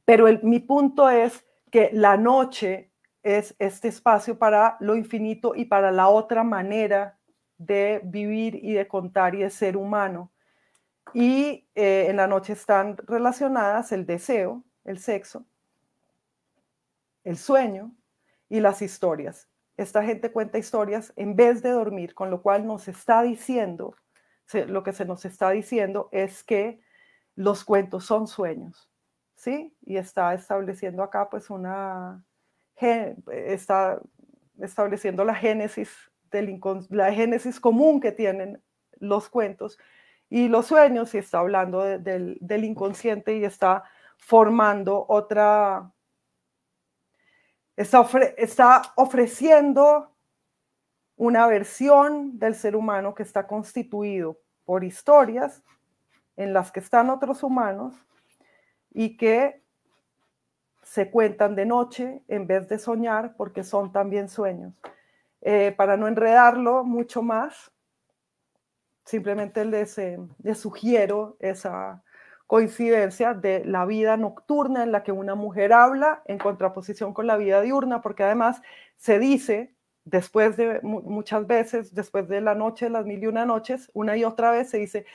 Pero mi punto es que la noche es este espacio para lo infinito y para la otra manera de vivir y de contar y de ser humano y eh, en la noche están relacionadas el deseo, el sexo, el sueño y las historias. Esta gente cuenta historias en vez de dormir, con lo cual nos está diciendo, lo que se nos está diciendo es que los cuentos son sueños, ¿sí? Y está estableciendo acá pues una, está estableciendo la génesis, del la génesis común que tienen los cuentos y los sueños y está hablando del, inconsciente y está formando otra, está, ofreciendo una versión del ser humano que está constituido por historias en las que están otros humanos y que se cuentan de noche en vez de soñar porque son también sueños. Eh, para no enredarlo mucho más, simplemente les, sugiero esa coincidencia de la vida nocturna en la que una mujer habla en contraposición con la vida diurna, porque además se dice después de muchas veces, después de la noche, las mil y una noches, una y otra vez se dice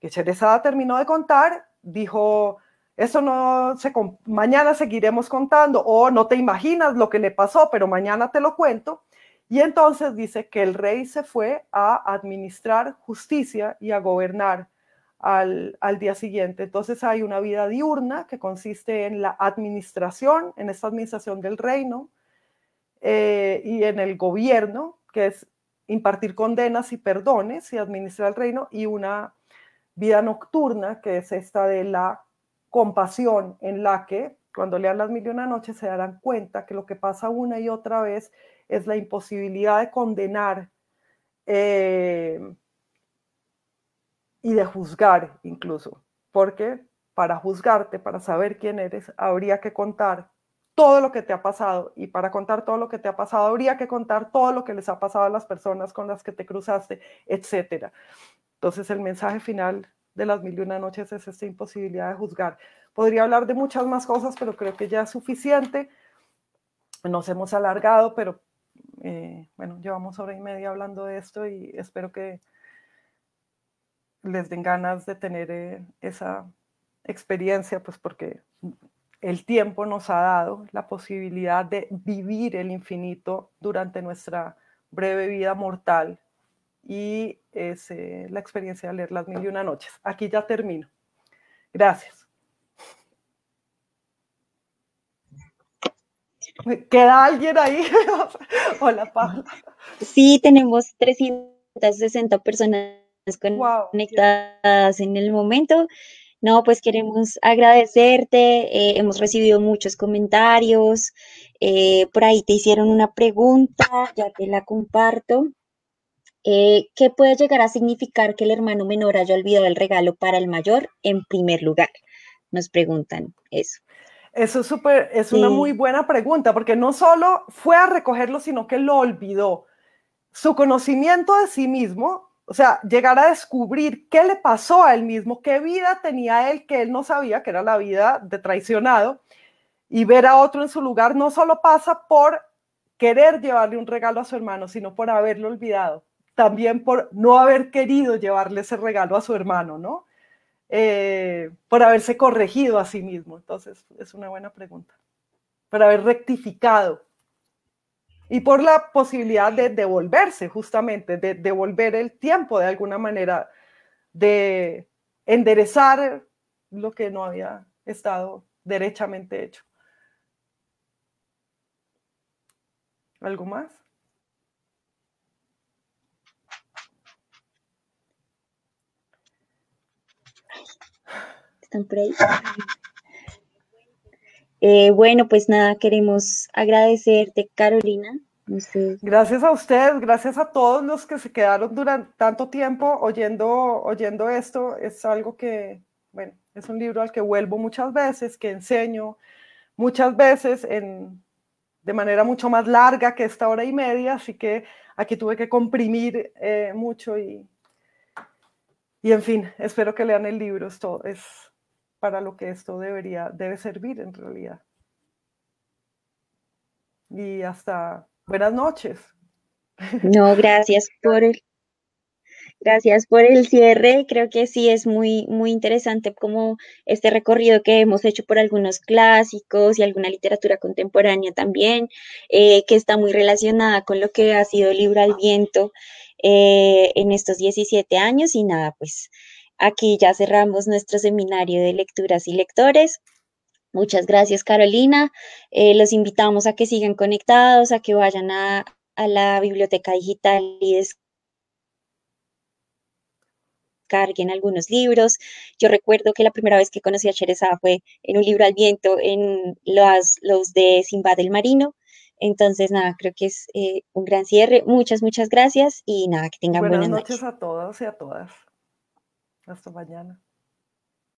que Cherezada terminó de contar, dijo, eso no se, mañana seguiremos contando, o no te imaginas lo que le pasó, pero mañana te lo cuento. Y entonces dice que el rey se fue a administrar justicia y a gobernar al, día siguiente. Entonces hay una vida diurna que consiste en la administración, en esta administración del reino eh, y en el gobierno, que es impartir condenas y perdones y administrar el reino, y una vida nocturna, que es esta de la compasión, en la que cuando lean Las Mil y Una noche se darán cuenta que lo que pasa una y otra vez es la imposibilidad de condenar eh, y de juzgar incluso, porque para juzgarte, para saber quién eres, habría que contar todo lo que te ha pasado y para contar todo lo que te ha pasado habría que contar todo lo que les ha pasado a las personas con las que te cruzaste, etcétera. Entonces el mensaje final de las mil y una noches es esta imposibilidad de juzgar. Podría hablar de muchas más cosas, pero creo que ya es suficiente. Nos hemos alargado, pero eh, bueno, llevamos hora y media hablando de esto y espero que les den ganas de tener eh, esa experiencia, pues porque el tiempo nos ha dado la posibilidad de vivir el infinito durante nuestra breve vida mortal y es la experiencia de leer las mil y una noches. Aquí ya termino. Gracias. ¿Queda alguien ahí? Hola, Paula. Sí, tenemos 360 personas conectadas en el momento. No, pues queremos agradecerte, eh, hemos recibido muchos comentarios, eh, por ahí te hicieron una pregunta, ya te la comparto. Eh, ¿Qué puede llegar a significar que el hermano menor haya olvidado el regalo para el mayor en primer lugar? Nos preguntan eso. Eso es súper, es una muy buena pregunta, porque no solo fue a recogerlo, sino que lo olvidó. Su conocimiento de sí mismo, o sea, llegar a descubrir qué le pasó a él mismo, qué vida tenía él que él no sabía, que era la vida de traicionado, y ver a otro en su lugar, no solo pasa por querer llevarle un regalo a su hermano, sino por haberlo olvidado también por no haber querido llevarle ese regalo a su hermano, ¿no? Eh, por haberse corregido a sí mismo. Entonces, es una buena pregunta. Por haber rectificado. Y por la posibilidad de devolverse, justamente, de devolver el tiempo de alguna manera, de enderezar lo que no había estado derechamente hecho. ¿Algo más? Eh, bueno, pues nada, queremos agradecerte, Carolina. Gracias a usted, gracias a todos los que se quedaron durante tanto tiempo oyendo, oyendo esto. Es algo que, bueno, es un libro al que vuelvo muchas veces, que enseño muchas veces en, de manera mucho más larga que esta hora y media, así que aquí tuve que comprimir eh, mucho y, y en fin, espero que lean el libro, es, todo, es para lo que esto debería, debe servir en realidad. Y hasta buenas noches. No, gracias por el, gracias por el cierre. Creo que sí es muy, muy interesante como este recorrido que hemos hecho por algunos clásicos y alguna literatura contemporánea también, eh, que está muy relacionada con lo que ha sido Libro al Viento eh, en estos 17 años. Y nada, pues Aquí ya cerramos nuestro seminario de lecturas y lectores. Muchas gracias Carolina. Eh, los invitamos a que sigan conectados, a que vayan a, la biblioteca digital y descarguen algunos libros. Yo recuerdo que la primera vez que conocí a Cherezada fue en un libro al viento, en los, los de Simba del Marino. Entonces, nada, creo que es eh, un gran cierre. Muchas, muchas gracias y nada, que tengan buenas, buenas noches a todos y a todas. Hasta mañana.